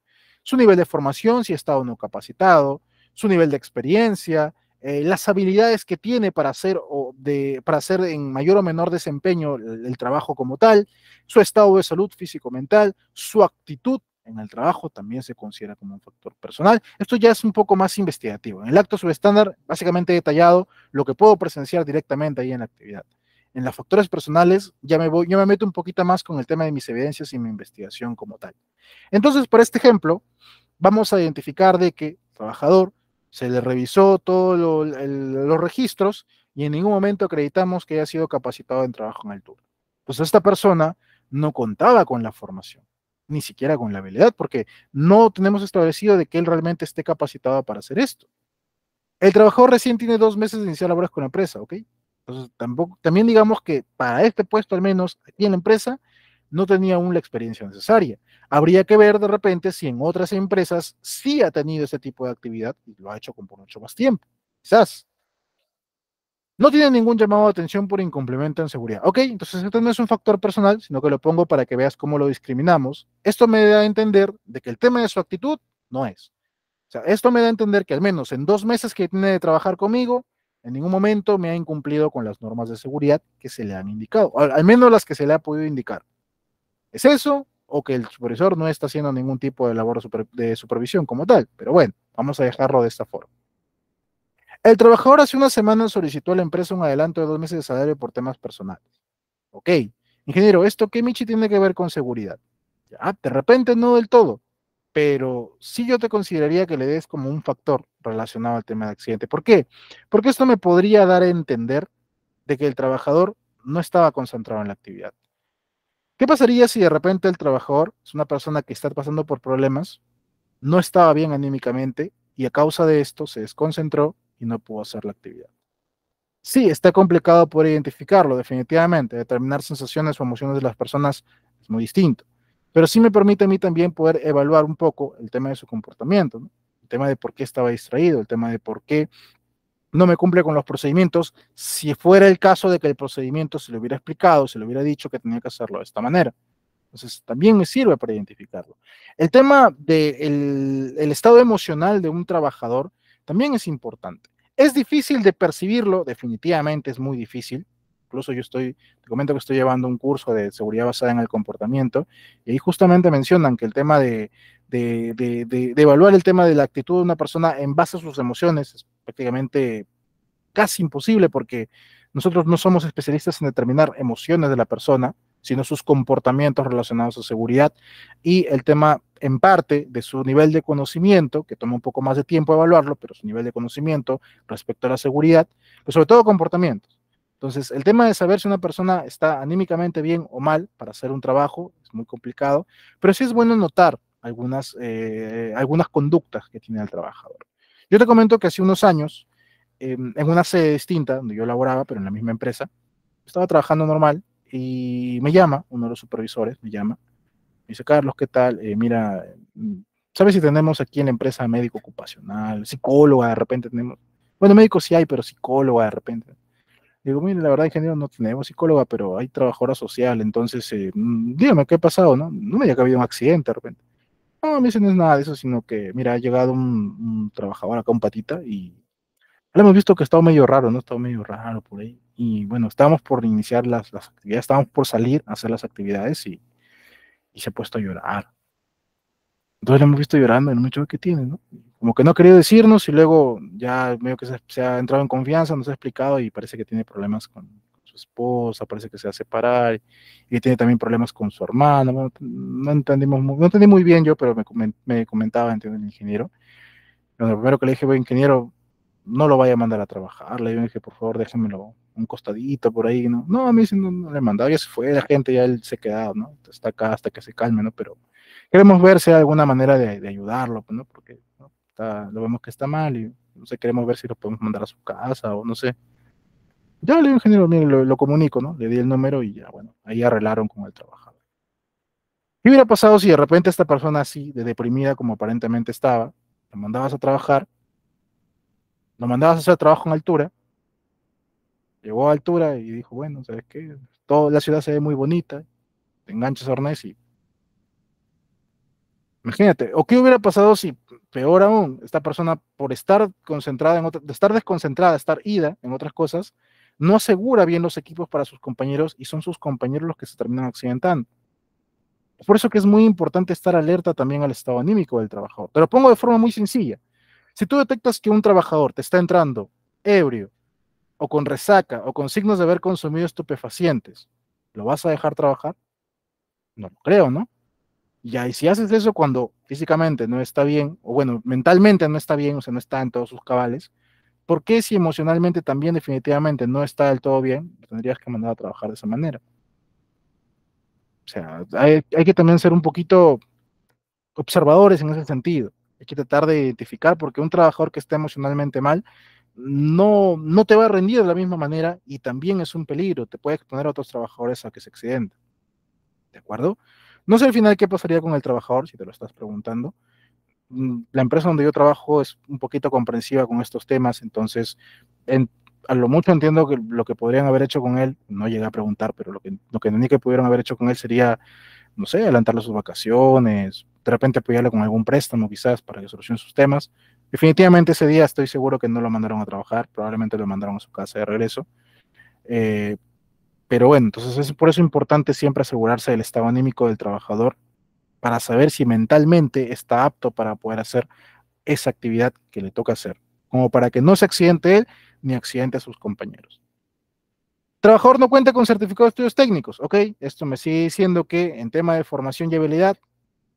su nivel de formación, si está o no capacitado, su nivel de experiencia, eh, las habilidades que tiene para hacer, o de, para hacer en mayor o menor desempeño el, trabajo como tal, su estado de salud físico-mental, su actitud en el trabajo también se considera como un factor personal. Esto ya es un poco más investigativo. En el acto subestándar, básicamente detallado lo que puedo presenciar directamente ahí en la actividad en las factores personales ya me voy, yo me meto un poquito más con el tema de mis evidencias y mi investigación como tal. Entonces, por este ejemplo, vamos a identificar de que trabajador se le revisó todos los registros y en ningún momento acreditamos que haya sido capacitado en trabajo en el altura. Pues esta persona no contaba con la formación, ni siquiera con la habilidad, porque no tenemos establecido de que él realmente esté capacitado para hacer esto. El trabajador recién tiene dos meses de iniciar labores con la empresa, ¿ok? Entonces, tampoco, también digamos que para este puesto, al menos aquí en la empresa, no tenía aún la experiencia necesaria. Habría que ver de repente si en otras empresas sí ha tenido ese tipo de actividad y lo ha hecho con por mucho más tiempo. Quizás. No tiene ningún llamado de atención por incumplimiento en seguridad. Ok, entonces esto no es un factor personal, sino que lo pongo para que veas cómo lo discriminamos. Esto me da a entender de que el tema de su actitud no es. O sea, esto me da a entender que al menos en dos meses que tiene de trabajar conmigo, en ningún momento me ha incumplido con las normas de seguridad que se le han indicado, al menos las que se le ha podido indicar. ¿Es eso? O que el supervisor no está haciendo ningún tipo de labor de supervisión como tal. Pero bueno, vamos a dejarlo de esta forma. El trabajador hace una semana solicitó a la empresa un adelanto de dos meses de salario por temas personales. Ok, ingeniero, ¿esto qué Michi tiene que ver con seguridad? de repente no del todo pero sí yo te consideraría que le des como un factor relacionado al tema de accidente. ¿Por qué? Porque esto me podría dar a entender de que el trabajador no estaba concentrado en la actividad. ¿Qué pasaría si de repente el trabajador es una persona que está pasando por problemas, no estaba bien anímicamente y a causa de esto se desconcentró y no pudo hacer la actividad? Sí, está complicado poder identificarlo definitivamente, determinar sensaciones o emociones de las personas es muy distinto pero sí me permite a mí también poder evaluar un poco el tema de su comportamiento, el tema de por qué estaba distraído, el tema de por qué no me cumple con los procedimientos, si fuera el caso de que el procedimiento se le hubiera explicado, se le hubiera dicho que tenía que hacerlo de esta manera. Entonces, también me sirve para identificarlo. El tema del el estado emocional de un trabajador también es importante. Es difícil de percibirlo, definitivamente es muy difícil, Incluso yo estoy, te comento que estoy llevando un curso de seguridad basada en el comportamiento y ahí justamente mencionan que el tema de, evaluar el tema de la actitud de una persona en base a sus emociones es prácticamente casi imposible porque nosotros no somos especialistas en determinar emociones de la persona, sino sus comportamientos relacionados a seguridad y el tema en parte de su nivel de conocimiento, que toma un poco más de tiempo evaluarlo, pero su nivel de conocimiento respecto a la seguridad, pero sobre todo comportamientos. Entonces, el tema de saber si una persona está anímicamente bien o mal para hacer un trabajo es muy complicado, pero sí es bueno notar algunas, eh, algunas conductas que tiene el trabajador. Yo te comento que hace unos años, em, en una sede distinta, donde yo laboraba, pero en la misma empresa, estaba trabajando normal y me llama, uno de los supervisores me llama, me dice, Carlos, ¿qué tal? Eh, mira, mm, ¿sabes si tenemos aquí en la empresa médico ocupacional, psicóloga de repente tenemos? Bueno, médico sí hay, pero psicóloga de repente. Digo, mire, la verdad, ingeniero, no tenemos psicóloga, pero hay trabajadora social, entonces, eh, mm, dígame qué ha pasado, ¿no? No me diga que ha habido un accidente de repente. No, me dicen, no es nada de eso, sino que, mira, ha llegado un, trabajador acá, un patita, y le hemos visto que estado medio raro, ¿no? Estaba medio raro por ahí. Y bueno, estábamos por iniciar las, las actividades, estábamos por salir a hacer las actividades y, se ha puesto a llorar. Entonces le hemos visto llorando en no me que tiene, no? como que no ha querido decirnos y luego ya medio que se, ha entrado en confianza, nos ha explicado y parece que tiene problemas con, su esposa, parece que se va a separar y tiene también problemas con su hermano. no entendimos, no entendí muy bien yo, pero me, comentaba, entiendo, el ingeniero. lo primero que le dije, ingeniero, no lo vaya a mandar a trabajar. Le dije, por favor, déjamelo un costadito por ahí, ¿no? No, a mí no, no le mandaba ya se fue la gente, ya él se ha quedado, ¿no? Está acá hasta que se calme, ¿no? Pero queremos ver si hay alguna manera de, de ayudarlo, ¿no? Porque lo vemos que está mal y no sé, queremos ver si lo podemos mandar a su casa o no sé. Yo le digo, ingeniero, mire, lo, comunico, ¿no? Le di el número y ya, bueno, ahí arreglaron con el trabajador. ¿Qué hubiera pasado si de repente esta persona así, de deprimida como aparentemente estaba, lo mandabas a trabajar, lo mandabas a hacer trabajo en altura, llegó a altura y dijo, bueno, ¿sabes qué? Toda la ciudad se ve muy bonita, te enganchas a Ornés y... Imagínate, ¿o qué hubiera pasado si peor aún, esta persona por estar concentrada en estar desconcentrada, estar ida en otras cosas, no asegura bien los equipos para sus compañeros y son sus compañeros los que se terminan accidentando. Por eso que es muy importante estar alerta también al estado anímico del trabajador. Te lo pongo de forma muy sencilla. Si tú detectas que un trabajador te está entrando ebrio o con resaca o con signos de haber consumido estupefacientes, ¿lo vas a dejar trabajar? No lo creo, ¿no? y si haces eso cuando físicamente no está bien, o bueno, mentalmente no está bien, o sea, no está en todos sus cabales, ¿por qué si emocionalmente también definitivamente no está del todo bien, tendrías que mandar a trabajar de esa manera? O sea, hay, hay que también ser un poquito observadores en ese sentido. Hay que tratar de identificar porque un trabajador que está emocionalmente mal no, no te va a rendir de la misma manera y también es un peligro. Te puede exponer a otros trabajadores a que se accidenten. ¿De acuerdo? No sé al final qué pasaría con el trabajador, si te lo estás preguntando. Mm, la empresa donde yo trabajo es un poquito comprensiva con estos temas, entonces en, a lo mucho entiendo que lo que podrían haber hecho con él, no llegué a preguntar, pero lo que, lo que entendí que pudieron haber hecho con él sería, no sé, adelantarle sus vacaciones, de repente apoyarle con algún préstamo quizás para que solucione sus temas. Definitivamente ese día estoy seguro que no lo mandaron a trabajar, probablemente lo mandaron a su casa de regreso. Eh, pero bueno, entonces es por eso importante siempre asegurarse del estado anímico del trabajador para saber si mentalmente está apto para poder hacer esa actividad que le toca hacer, como para que no se accidente él ni accidente a sus compañeros. Trabajador no cuenta con certificado de estudios técnicos, ¿ok? Esto me sigue diciendo que en tema de formación y habilidad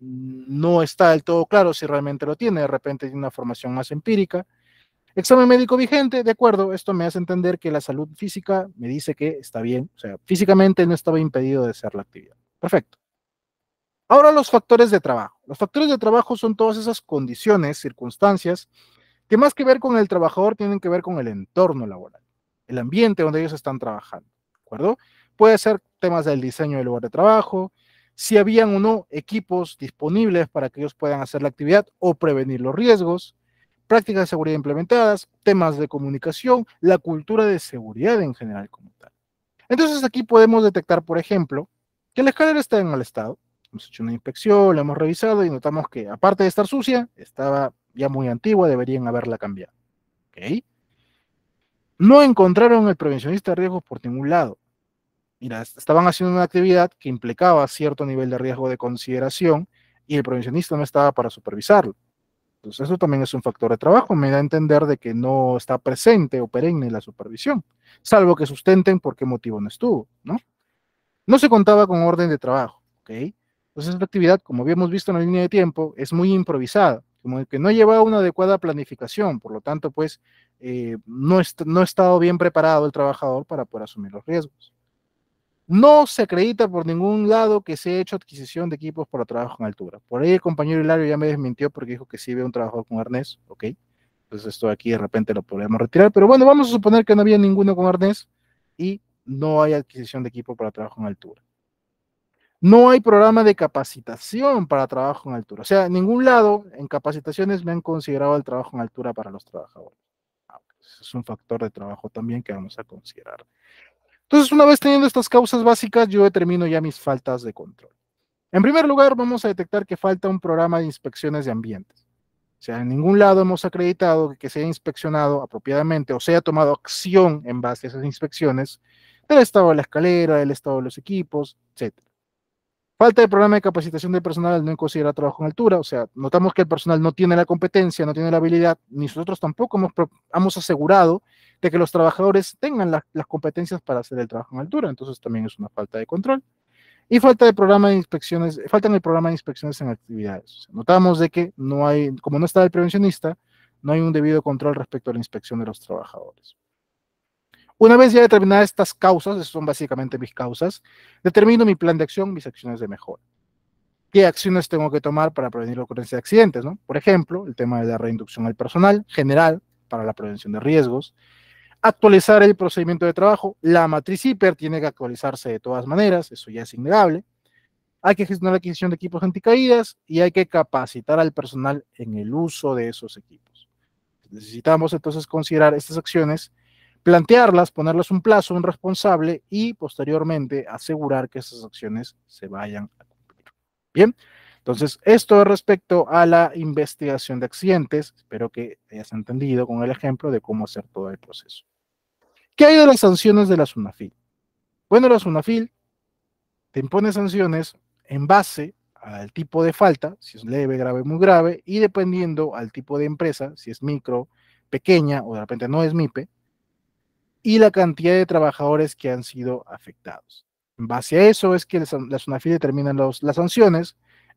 no está del todo claro si realmente lo tiene, de repente tiene una formación más empírica, Examen médico vigente, de acuerdo, esto me hace entender que la salud física me dice que está bien, o sea, físicamente no estaba impedido de hacer la actividad. Perfecto. Ahora los factores de trabajo. Los factores de trabajo son todas esas condiciones, circunstancias, que más que ver con el trabajador tienen que ver con el entorno laboral, el ambiente donde ellos están trabajando, ¿de acuerdo? Puede ser temas del diseño del lugar de trabajo, si habían o no equipos disponibles para que ellos puedan hacer la actividad o prevenir los riesgos, prácticas de seguridad implementadas, temas de comunicación, la cultura de seguridad en general como tal. Entonces aquí podemos detectar, por ejemplo, que la escalera está en mal estado. Hemos hecho una inspección, la hemos revisado y notamos que aparte de estar sucia, estaba ya muy antigua, deberían haberla cambiado. No encontraron el prevencionista de riesgos por ningún lado. Mira, estaban haciendo una actividad que implicaba cierto nivel de riesgo de consideración y el prevencionista no estaba para supervisarlo. Entonces, pues, eso también es un factor de trabajo. Me da a entender de que no está presente o perenne la supervisión, salvo que sustenten por qué motivo no estuvo, ¿no? No se contaba con orden de trabajo, ¿ok? Entonces, esta actividad, como habíamos visto en la línea de tiempo, es muy improvisada, como que no lleva una adecuada planificación, por lo tanto, pues, eh, no, no ha estado bien preparado el trabajador para poder asumir los riesgos. No se acredita por ningún lado que se haya hecho adquisición de equipos para trabajo en altura. Por ahí el compañero Hilario ya me desmintió porque dijo que sí había un trabajo con arnés, ok. Entonces esto aquí de repente lo podemos retirar, pero bueno, vamos a suponer que no había ninguno con arnés y no hay adquisición de equipo para trabajo en altura. No hay programa de capacitación para trabajo en altura. O sea, en ningún lado en capacitaciones me han considerado el trabajo en altura para los trabajadores. Ah, es un factor de trabajo también que vamos a considerar. Entonces, una vez teniendo estas causas básicas, yo determino ya mis faltas de control. En primer lugar, vamos a detectar que falta un programa de inspecciones de ambientes. O sea, en ningún lado hemos acreditado que se haya inspeccionado apropiadamente o se haya tomado acción en base a esas inspecciones del estado de la escalera, del estado de los equipos, etcétera. Falta de programa de capacitación del personal no considera trabajo en altura, o sea, notamos que el personal no tiene la competencia, no tiene la habilidad, ni nosotros tampoco hemos, asegurado de que los trabajadores tengan las competencias para hacer el trabajo en altura, entonces también es una falta de control. Y falta de programa de inspecciones, falta el programa de inspecciones en actividades. O notamos de que no hay, como no está el prevencionista, no hay un debido control respecto a la inspección de los trabajadores. Una vez ya determinadas estas causas, esas son básicamente mis causas, determino mi plan de acción, mis acciones de mejora. ¿Qué acciones tengo que tomar para prevenir la ocurrencia de accidentes? Por ejemplo, el tema de la reinducción al personal general para la prevención de riesgos. Actualizar el procedimiento de trabajo. La matriz hiper tiene que actualizarse de todas maneras, eso ya es innegable. Hay que gestionar la adquisición de equipos anticaídas y hay que capacitar al personal en el uso de esos equipos. Necesitamos entonces considerar estas acciones plantearlas, ponerles un plazo, un responsable y posteriormente asegurar que esas acciones se vayan a cumplir. Bien, entonces esto respecto a la investigación de accidentes, espero que hayas entendido con el ejemplo de cómo hacer todo el proceso. ¿Qué hay de las sanciones de la SUNAFIL? Bueno, la SUNAFIL te impone sanciones en base al tipo de falta, si es leve, grave, muy grave, y dependiendo al tipo de empresa, si es micro, pequeña o de repente no es MIPE, y la cantidad de trabajadores que han sido afectados. En base a eso es que la SUNAFI determina las sanciones.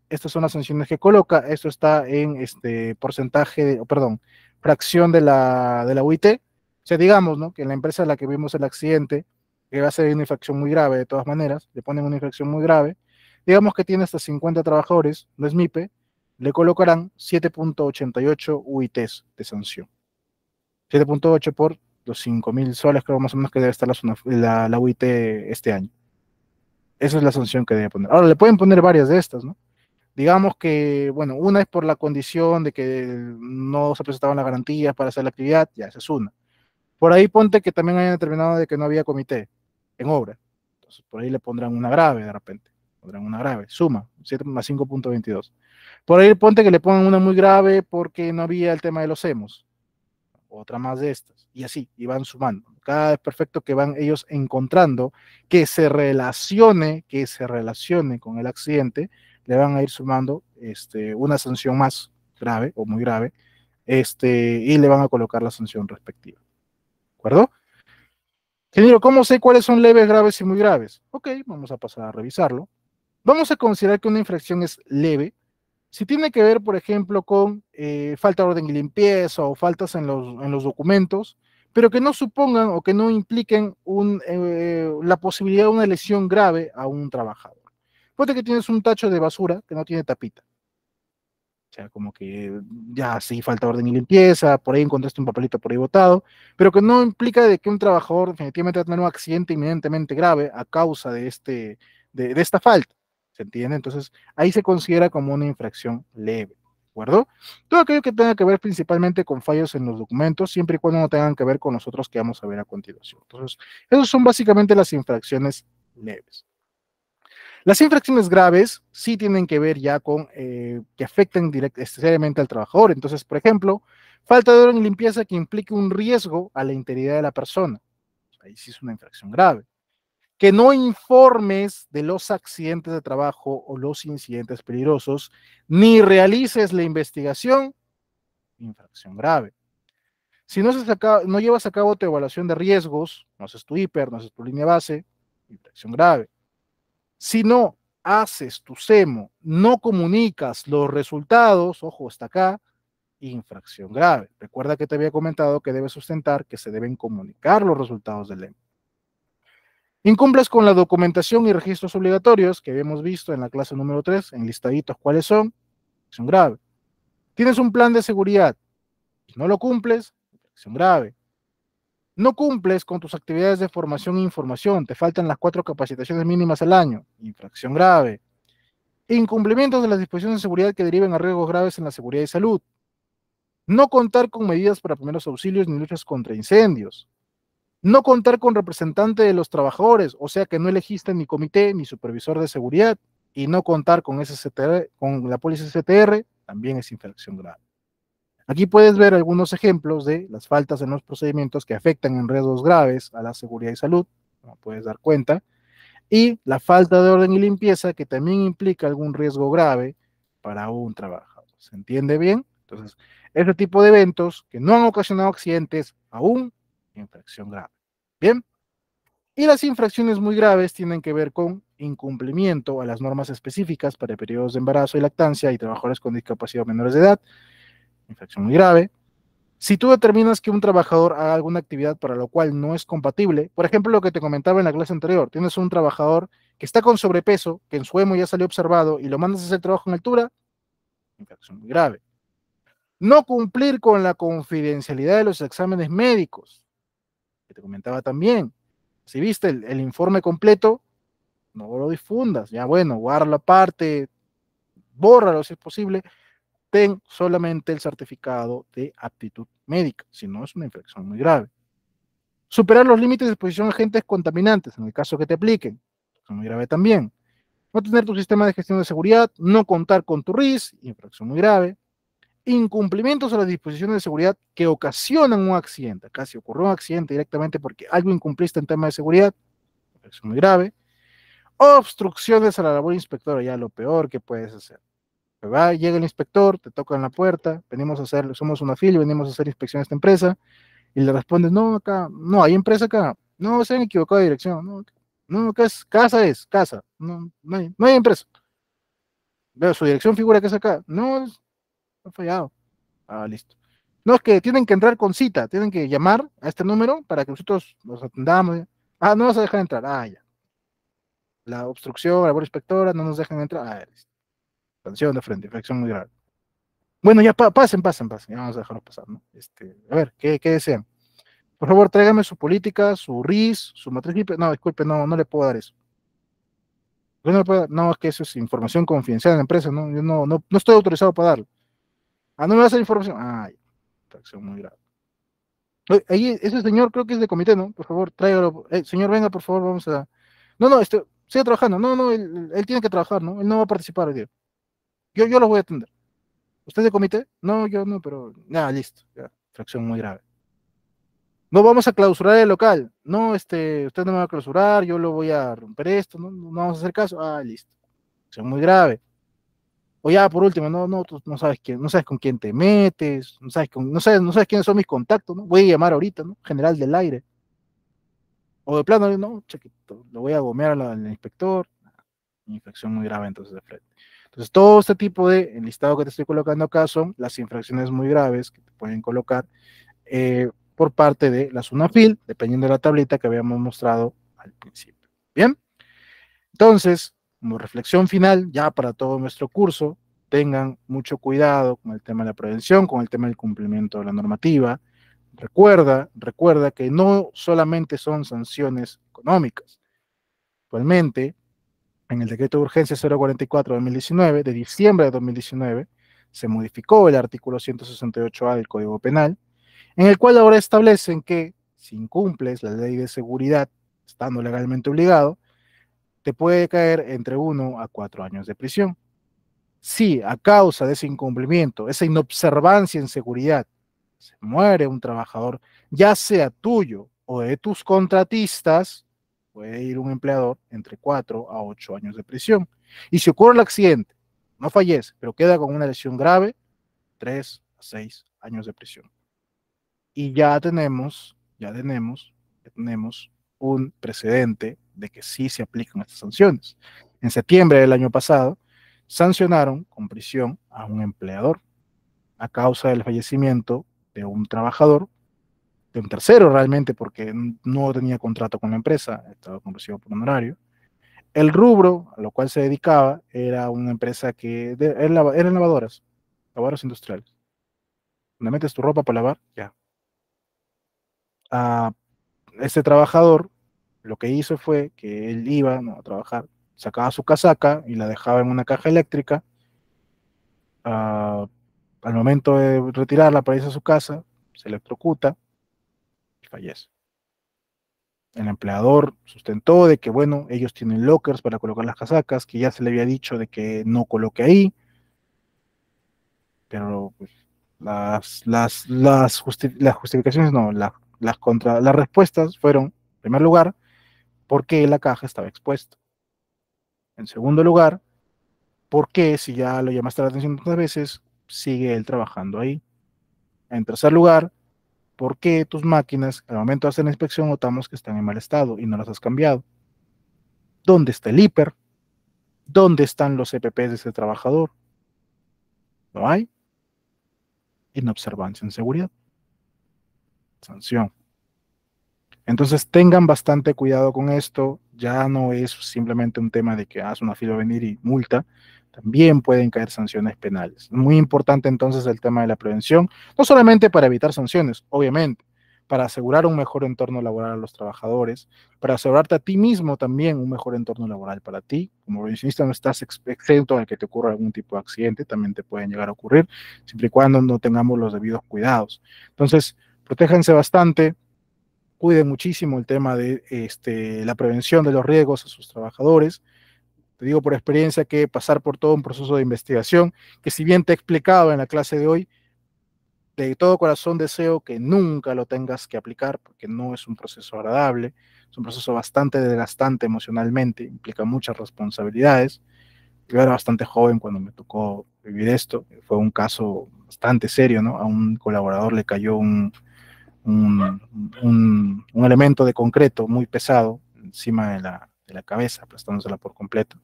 Estas son las sanciones que coloca. Esto está en este porcentaje, perdón, fracción de la, de la UIT. O sea, digamos, ¿no? Que en la empresa en la que vimos el accidente, que va a ser una infracción muy grave de todas maneras, le ponen una infracción muy grave, digamos que tiene hasta 50 trabajadores, no es MIPE, le colocarán 7.88 UITs de sanción. 7.8 por los 5.000 soles, creo más o menos que debe estar la, la, UIT este año. Esa es la sanción que debe poner. Ahora, le pueden poner varias de estas, ¿no? Digamos que, bueno, una es por la condición de que no se presentaban las garantías para hacer la actividad, ya, esa es una. Por ahí ponte que también hayan determinado de que no había comité en obra. Entonces, por ahí le pondrán una grave de repente. Pondrán una grave. Suma, 7 más 5.22. Por ahí ponte que le pongan una muy grave porque no había el tema de los hemos otra más de estas, y así, y van sumando. Cada vez perfecto que van ellos encontrando que se relacione, que se relacione con el accidente, le van a ir sumando este, una sanción más grave o muy grave, este, y le van a colocar la sanción respectiva. ¿De acuerdo? Ingeniero, ¿cómo sé cuáles son leves, graves y muy graves? Ok, vamos a pasar a revisarlo. Vamos a considerar que una infracción es leve si tiene que ver, por ejemplo, con eh, falta de orden y limpieza o faltas en los, documentos, pero que no supongan o que no impliquen eh, la posibilidad de una lesión grave a un trabajador. Puede que tienes un tacho de basura que no tiene tapita. O sea, como que ya sí falta orden y limpieza, por ahí encontraste un papelito por ahí botado, pero que no implica de que un trabajador definitivamente va a tener un accidente inminentemente grave a causa de, este, de esta falta. ¿Se entiende? Entonces, ahí se considera como una infracción leve. ¿De acuerdo? Todo aquello que tenga que ver principalmente con fallos en los documentos, siempre y cuando no tengan que ver con nosotros que vamos a ver a continuación. Entonces, esas son básicamente las infracciones leves. Las infracciones graves sí tienen que ver ya con eh, que afecten directamente al trabajador. Entonces, por ejemplo, falta de orden y limpieza que implique un riesgo a la integridad de la persona. ahí sí es una infracción grave que no informes de los accidentes de trabajo o los incidentes peligrosos, ni realices la investigación, infracción grave. Si no, no llevas a cabo tu evaluación de riesgos, no haces tu hiper, no haces tu línea base, infracción grave. Si no haces tu SEMO, no comunicas los resultados, ojo, hasta acá, infracción grave. Recuerda que te había comentado que debes sustentar que se deben comunicar los resultados del EMO. Incumples con la documentación y registros obligatorios que habíamos visto en la clase número 3, en listaditos cuáles son, Infracción grave. Tienes un plan de seguridad, no lo cumples, infracción grave. No cumples con tus actividades de formación e información, te faltan las cuatro capacitaciones mínimas al año, infracción grave. Incumplimientos de las disposiciones de seguridad que deriven a riesgos graves en la seguridad y salud. No contar con medidas para primeros auxilios ni luchas contra incendios, no contar con representante de los trabajadores, o sea que no elegiste ni comité ni supervisor de seguridad, y no contar con, con la póliza CTR también es infracción grave. Aquí puedes ver algunos ejemplos de las faltas en los procedimientos que afectan en riesgos graves a la seguridad y salud, como puedes dar cuenta, y la falta de orden y limpieza que también implica algún riesgo grave para un trabajador. ¿Se entiende bien? Entonces, este tipo de eventos que no han ocasionado accidentes aún infracción grave. Bien. Y las infracciones muy graves tienen que ver con incumplimiento a las normas específicas para periodos de embarazo y lactancia y trabajadores con discapacidad menores de edad, infracción muy grave. Si tú determinas que un trabajador haga alguna actividad para lo cual no es compatible, por ejemplo, lo que te comentaba en la clase anterior, tienes un trabajador que está con sobrepeso, que en su emo ya salió observado y lo mandas a hacer trabajo en altura, infracción muy grave. No cumplir con la confidencialidad de los exámenes médicos, te comentaba también. Si viste el, informe completo, no lo difundas. Ya bueno, guarda la parte, bórralo si es posible. Ten solamente el certificado de aptitud médica, si no es una infección muy grave. Superar los límites de exposición a agentes contaminantes, en el caso que te apliquen, es muy grave también no tener tu sistema de gestión de seguridad, no contar con tu RIS, infracción muy grave, incumplimientos a las disposiciones de seguridad que ocasionan un accidente. casi ocurrió un accidente directamente porque algo incumpliste en tema de seguridad, es muy grave. Obstrucciones a la labor inspectora, ya lo peor que puedes hacer. Va, llega el inspector, te toca en la puerta, venimos a hacer, somos una fila, venimos a hacer inspección a esta empresa, y le respondes, no, acá, no, hay empresa acá, no, se han equivocado de dirección, no, no, acá es, casa es, casa, no, no hay, no hay empresa. Veo su dirección figura que es acá, no, es, ha fallado. Ah, listo. No, es que tienen que entrar con cita, tienen que llamar a este número para que nosotros los atendamos. Ah, no nos dejar entrar. Ah, ya. La obstrucción, la inspectora, no nos dejan entrar. Ah, listo. Sanción de frente, infección muy grave. Bueno, ya pasen, pasen, pasen. Ya vamos a dejarlos pasar, ¿no? Este, a ver, ¿qué, qué desean? Por favor, tráigame su política, su RIS, su matriz. No, disculpe, no, no le puedo dar eso. No, es que eso es información confidencial de la empresa, ¿no? Yo no, no, no estoy autorizado para darlo. Ah, no me va a hacer información. Ay, infracción muy grave. Ahí, ese señor creo que es de comité, ¿no? Por favor, tráigalo. Eh, señor, venga, por favor, vamos a. No, no, este, sigue trabajando. No, no, él, tiene que trabajar, ¿no? Él no va a participar hoy Yo, yo lo voy a atender. ¿Usted de comité? No, yo no, pero. Nada, listo. Ya, muy grave. No vamos a clausurar el local. No, este, usted no me va a clausurar, yo lo voy a romper esto, no, no vamos a hacer caso. Ah, listo. Infracción muy grave. O ya por último, no, no, tú no sabes quién, no sabes con quién te metes, no sabes no no sabes quiénes son mis contactos, ¿no? Voy a llamar ahorita, ¿no? General del aire. O de plano, no, chiquito, lo voy a gomear al, inspector. Infracción muy grave entonces de frente. Entonces, todo este tipo de, listado que te estoy colocando acá son las infracciones muy graves que te pueden colocar eh, por parte de la SUNAFIL, dependiendo de la tablita que habíamos mostrado al principio. Bien, entonces, como reflexión final, ya para todo nuestro curso, tengan mucho cuidado con el tema de la prevención, con el tema del cumplimiento de la normativa. Recuerda, recuerda que no solamente son sanciones económicas. Actualmente, en el decreto de urgencia 044 2019, de diciembre de 2019, se modificó el artículo 168A del Código Penal, en el cual ahora establecen que si incumples la ley de seguridad, estando legalmente obligado, te puede caer entre 1 a cuatro años de prisión. Si a causa de ese incumplimiento, esa inobservancia en seguridad, se muere un trabajador, ya sea tuyo o de tus contratistas, puede ir un empleador entre 4 a 8 años de prisión. Y si ocurre el accidente, no fallece, pero queda con una lesión grave, tres a seis años de prisión. Y ya tenemos, ya tenemos, ya tenemos un precedente de que sí se aplican estas sanciones. En septiembre del año pasado, sancionaron con prisión a un empleador a causa del fallecimiento de un trabajador, de un tercero realmente, porque no tenía contrato con la empresa, estaba recibo por un El rubro a lo cual se dedicaba era una empresa que era eran lavadoras, lavadoras industriales. Donde metes tu ropa para lavar, ya. Ah, este trabajador lo que hizo fue que él iba a trabajar, sacaba su casaca y la dejaba en una caja eléctrica. Ah, al momento de retirarla para irse a su casa, se electrocuta y fallece. El empleador sustentó de que, bueno, ellos tienen lockers para colocar las casacas, que ya se le había dicho de que no coloque ahí, pero pues, las, las, justificaciones, no, las, las, contra, las respuestas fueron, en primer lugar, por qué la caja estaba expuesta. En segundo lugar, por qué si ya lo llamaste la atención tantas veces, sigue él trabajando ahí. En tercer lugar, por qué tus máquinas al momento de hacer la inspección notamos que están en mal estado y no las has cambiado. ¿Dónde está el hiper? ¿Dónde están los EPPs de ese trabajador? ¿No hay? Inobservancia en seguridad. Sanción. Entonces tengan bastante cuidado con esto, ya no es simplemente un tema de que haz ah, una fila venir y multa, también pueden caer sanciones penales. Muy importante entonces el tema de la prevención, no solamente para evitar sanciones, obviamente, para asegurar un mejor entorno laboral a los trabajadores, para asegurarte a ti mismo también un mejor entorno laboral para ti. Como pensionista no estás exento a que te ocurra algún tipo de accidente, también te pueden llegar a ocurrir, siempre y cuando no tengamos los debidos cuidados. Entonces, protéjanse bastante, cuide muchísimo el tema de este, la prevención de los riesgos a sus trabajadores. Te digo por experiencia que pasar por todo un proceso de investigación, que si bien te he explicado en la clase de hoy, de todo corazón deseo que nunca lo tengas que aplicar porque no es un proceso agradable, es un proceso bastante desgastante emocionalmente, implica muchas responsabilidades. Yo era bastante joven cuando me tocó vivir esto, fue un caso bastante serio, ¿no? A un colaborador le cayó un, un, un, elemento de concreto muy pesado encima de la, de la cabeza, aplastándosela por completo.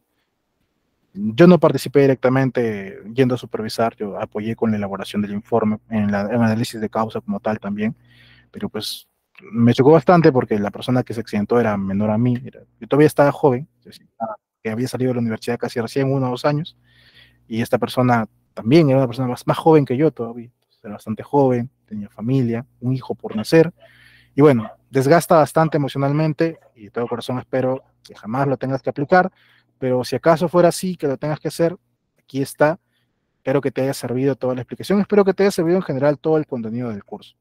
Yo no participé directamente yendo a supervisar, yo apoyé con la elaboración del informe, en, el análisis de causa como tal también, pero pues me chocó bastante porque la persona que se accidentó era menor a mí, yo todavía estaba joven, que había salido de la universidad casi recién, uno o dos años, y esta persona también era una persona más, más joven que yo todavía era bastante joven, tenía familia, un hijo por nacer. Y bueno, desgasta bastante emocionalmente y de todo corazón espero que jamás lo tengas que aplicar, pero si acaso fuera así, que lo tengas que hacer, aquí está. Espero que te haya servido toda la explicación, espero que te haya servido en general todo el contenido del curso.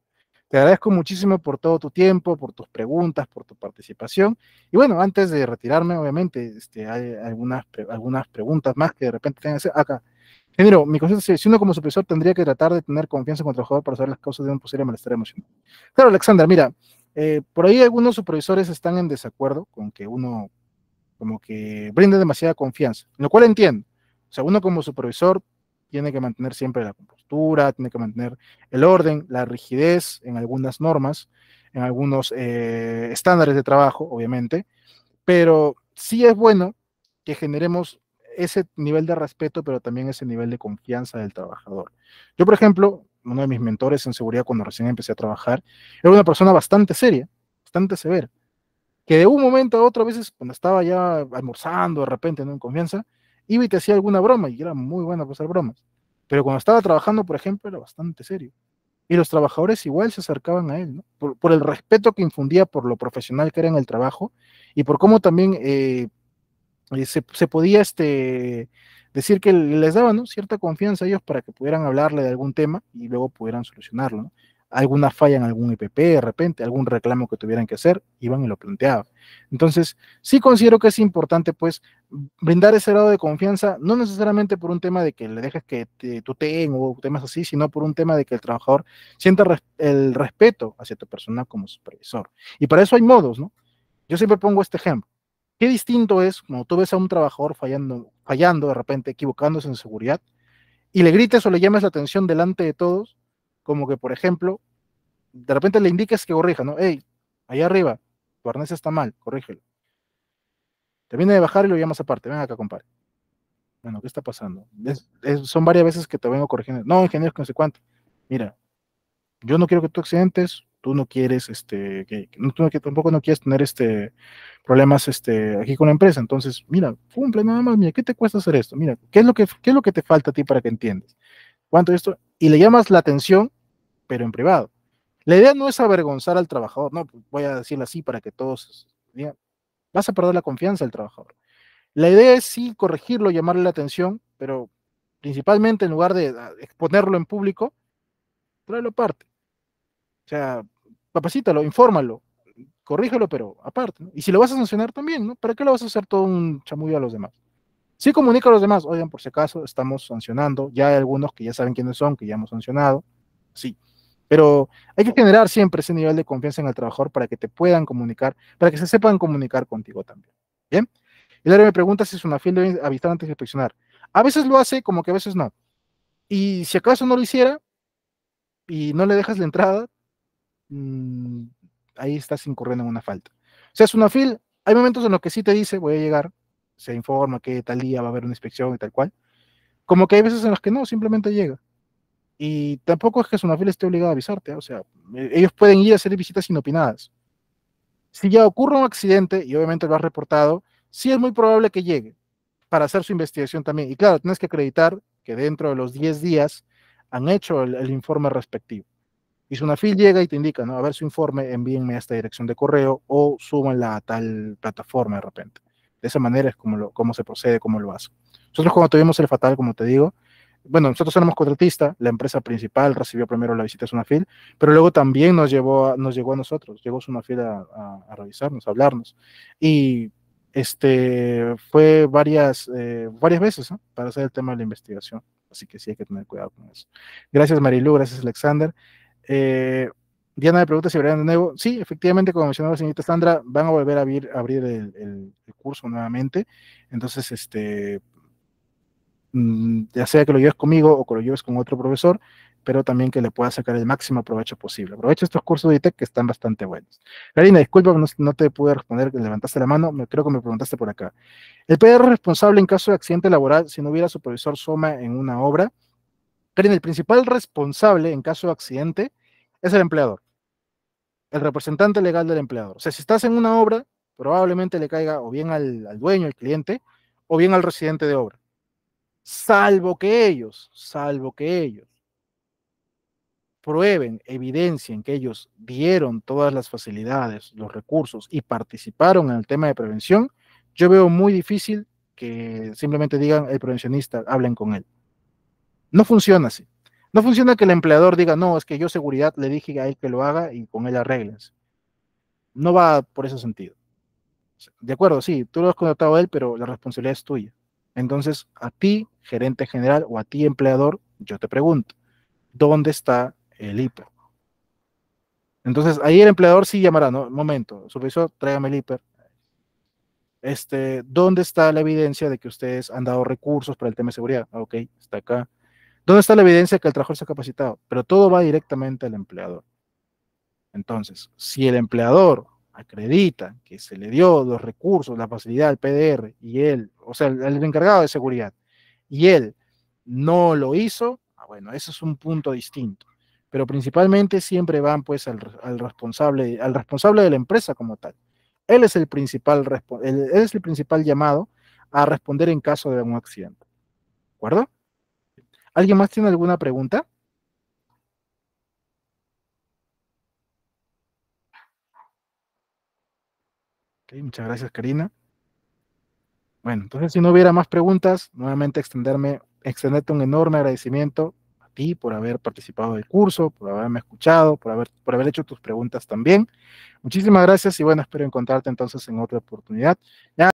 Te agradezco muchísimo por todo tu tiempo, por tus preguntas, por tu participación. Y bueno, antes de retirarme, obviamente, este, hay algunas, algunas preguntas más que de repente tengan que hacer. Acá, Género, mi conciencia es, si uno como supervisor tendría que tratar de tener confianza con el trabajador para saber las causas de un posible malestar emocional. Claro, Alexander, mira, eh, por ahí algunos supervisores están en desacuerdo con que uno como que brinde demasiada confianza, lo cual entiendo. O sea, uno como supervisor tiene que mantener siempre la compostura, tiene que mantener el orden, la rigidez en algunas normas, en algunos eh, estándares de trabajo, obviamente, pero sí es bueno que generemos ese nivel de respeto, pero también ese nivel de confianza del trabajador. Yo, por ejemplo, uno de mis mentores en seguridad cuando recién empecé a trabajar, era una persona bastante seria, bastante severa, que de un momento a otro, a veces cuando estaba ya almorzando de repente, ¿no? En confianza, iba y te hacía alguna broma, y era muy buena para hacer bromas. Pero cuando estaba trabajando, por ejemplo, era bastante serio. Y los trabajadores igual se acercaban a él, ¿no? por, el respeto que infundía por lo profesional que era en el trabajo y por cómo también eh, eh, se, podía este, decir que les daban cierta confianza a ellos para que pudieran hablarle de algún tema y luego pudieran solucionarlo. Alguna falla en algún IPP e de repente, algún reclamo que tuvieran que hacer, iban y lo planteaban. Entonces, sí considero que es importante, pues, brindar ese grado de confianza, no necesariamente por un tema de que le dejes que te tuteen o temas así, sino por un tema de que el trabajador sienta el respeto hacia tu persona como supervisor. Y para eso hay modos, ¿no? Yo siempre pongo este ejemplo. Qué distinto es cuando tú ves a un trabajador fallando, fallando de repente, equivocándose en seguridad, y le grites o le llamas la atención delante de todos, como que, por ejemplo, de repente le indiques que corrija, ¿no? Hey, ahí arriba, tu arnés está mal, corrígelo. Te viene de bajar y lo llamas aparte, ven acá, compadre. Bueno, ¿qué está pasando? son varias veces que te vengo corrigiendo. No, ingeniero, no sé cuánto. Mira, yo no quiero que tú accidentes, tú no quieres, este, que, no, tampoco no quieres tener este problemas este, aquí con la empresa. Entonces, mira, cumple nada más, mira, ¿qué te cuesta hacer esto? Mira, ¿qué es lo que, es lo que te falta a ti para que entiendas? ¿Cuánto esto? Y le llamas la atención, pero en privado. La idea no es avergonzar al trabajador, no, pues, voy a decirlo así para que todos, mira, vas a perder la confianza del trabajador. La idea es sí corregirlo, llamarle la atención, pero principalmente en lugar de ah, exponerlo en público, tráelo aparte. O sea, papacítalo, infórmalo, corrígelo, pero aparte, Y si lo vas a sancionar también, ¿no? ¿Para qué lo vas a hacer todo un chamuyo a los demás? Sí comunica a los demás, oigan, por si acaso estamos sancionando, ya hay algunos que ya saben quiénes son, que ya hemos sancionado, sí. Pero hay que generar siempre ese nivel de confianza en el trabajador para que te puedan comunicar, para que se sepan comunicar contigo también. ¿Bien? Y área me pregunta si es una fiel de avistar antes de inspeccionar. A veces lo hace, como que a veces no. Y si acaso no lo hiciera y no le dejas la entrada, Mm, ahí estás incurriendo en una falta. O sea, es una hay momentos en los que sí te dice, voy a llegar, se informa que tal día va a haber una inspección y tal cual. Como que hay veces en las que no, simplemente llega. Y tampoco es que Sunafil esté obligado a avisarte, ¿eh? o sea, e, ellos pueden ir a hacer visitas inopinadas. Si ya ocurre un accidente, y obviamente lo has reportado, sí es muy probable que llegue para hacer su investigación también. Y claro, tienes que acreditar que dentro de los 10 días han hecho el informe respectivo. Y Sunafil llega y te indica, ¿no? A ver su informe, envíenme a esta dirección de correo o súbanla a tal plataforma de repente. De esa manera es como, como se procede, como lo hace. Nosotros cuando tuvimos el fatal, como te digo, bueno, nosotros éramos contratista, la empresa principal recibió primero la visita de Sunafil, pero luego también nos, llevó a, nos llegó a nosotros, llegó Sunafil a, a, a revisarnos, a hablarnos. Y este, fue varias, eh, varias veces para hacer el tema de la investigación. Así que sí hay que tener cuidado con eso. Gracias Marilu, gracias Alexander. Eh, Diana me pregunta si verán de nuevo. Sí, efectivamente, como mencionaba la señorita Sandra, van a volver a abrir, el, curso nuevamente. Entonces, este, mm, ya sea que lo lleves conmigo o que lo lleves con otro profesor, pero también que le puedas sacar el máximo provecho posible. Aprovecha estos cursos de ITEC que están bastante buenos. Karina, disculpa, no, te pude responder, levantaste la mano, creo que me preguntaste por acá. El PR responsable en caso de accidente laboral, si no hubiera supervisor SOMA en una obra. Karina, el principal responsable en caso de accidente es el empleador, el representante legal del empleador. O sea, si estás en una obra, probablemente le caiga o bien al, dueño, el cliente, o bien al residente de obra. Salvo que ellos, salvo que ellos prueben, evidencien que ellos dieron todas las facilidades, los recursos y participaron en el tema de prevención, yo veo muy difícil que simplemente digan el prevencionista, hablen con él. No funciona así funciona que el empleador diga, no, es que yo seguridad le dije a él que lo haga y con él arreglense, No va por ese sentido. De acuerdo, sí, tú lo has contratado a él, pero la responsabilidad es tuya. Entonces, a ti, gerente general, o a ti, empleador, yo te pregunto, ¿dónde está el hiper? Entonces, ahí el empleador sí llamará, ¿no? Momento, supervisor, tráigame el IPER Este, ¿Dónde está la evidencia de que ustedes han dado recursos para el tema de seguridad? Ah, ok, está acá. ¿Dónde está la evidencia que el trabajador se ha capacitado? Pero todo va directamente al empleador. Entonces, si el empleador acredita que se le dio los recursos, la facilidad al PDR y él, o sea, el, encargado de seguridad, y él no lo hizo, ah, bueno, eso es un punto distinto. Pero principalmente siempre van pues al, responsable, al responsable de la empresa como tal. Él es el principal, él es el principal llamado a responder en caso de un accidente. ¿De acuerdo? ¿Alguien más tiene alguna pregunta? muchas gracias, Karina. Bueno, entonces si no hubiera más preguntas, nuevamente extenderme, extenderte un enorme agradecimiento a ti por haber participado del curso, por haberme escuchado, por haber, por haber hecho tus preguntas también. Muchísimas gracias y bueno, espero encontrarte entonces en otra oportunidad. Ya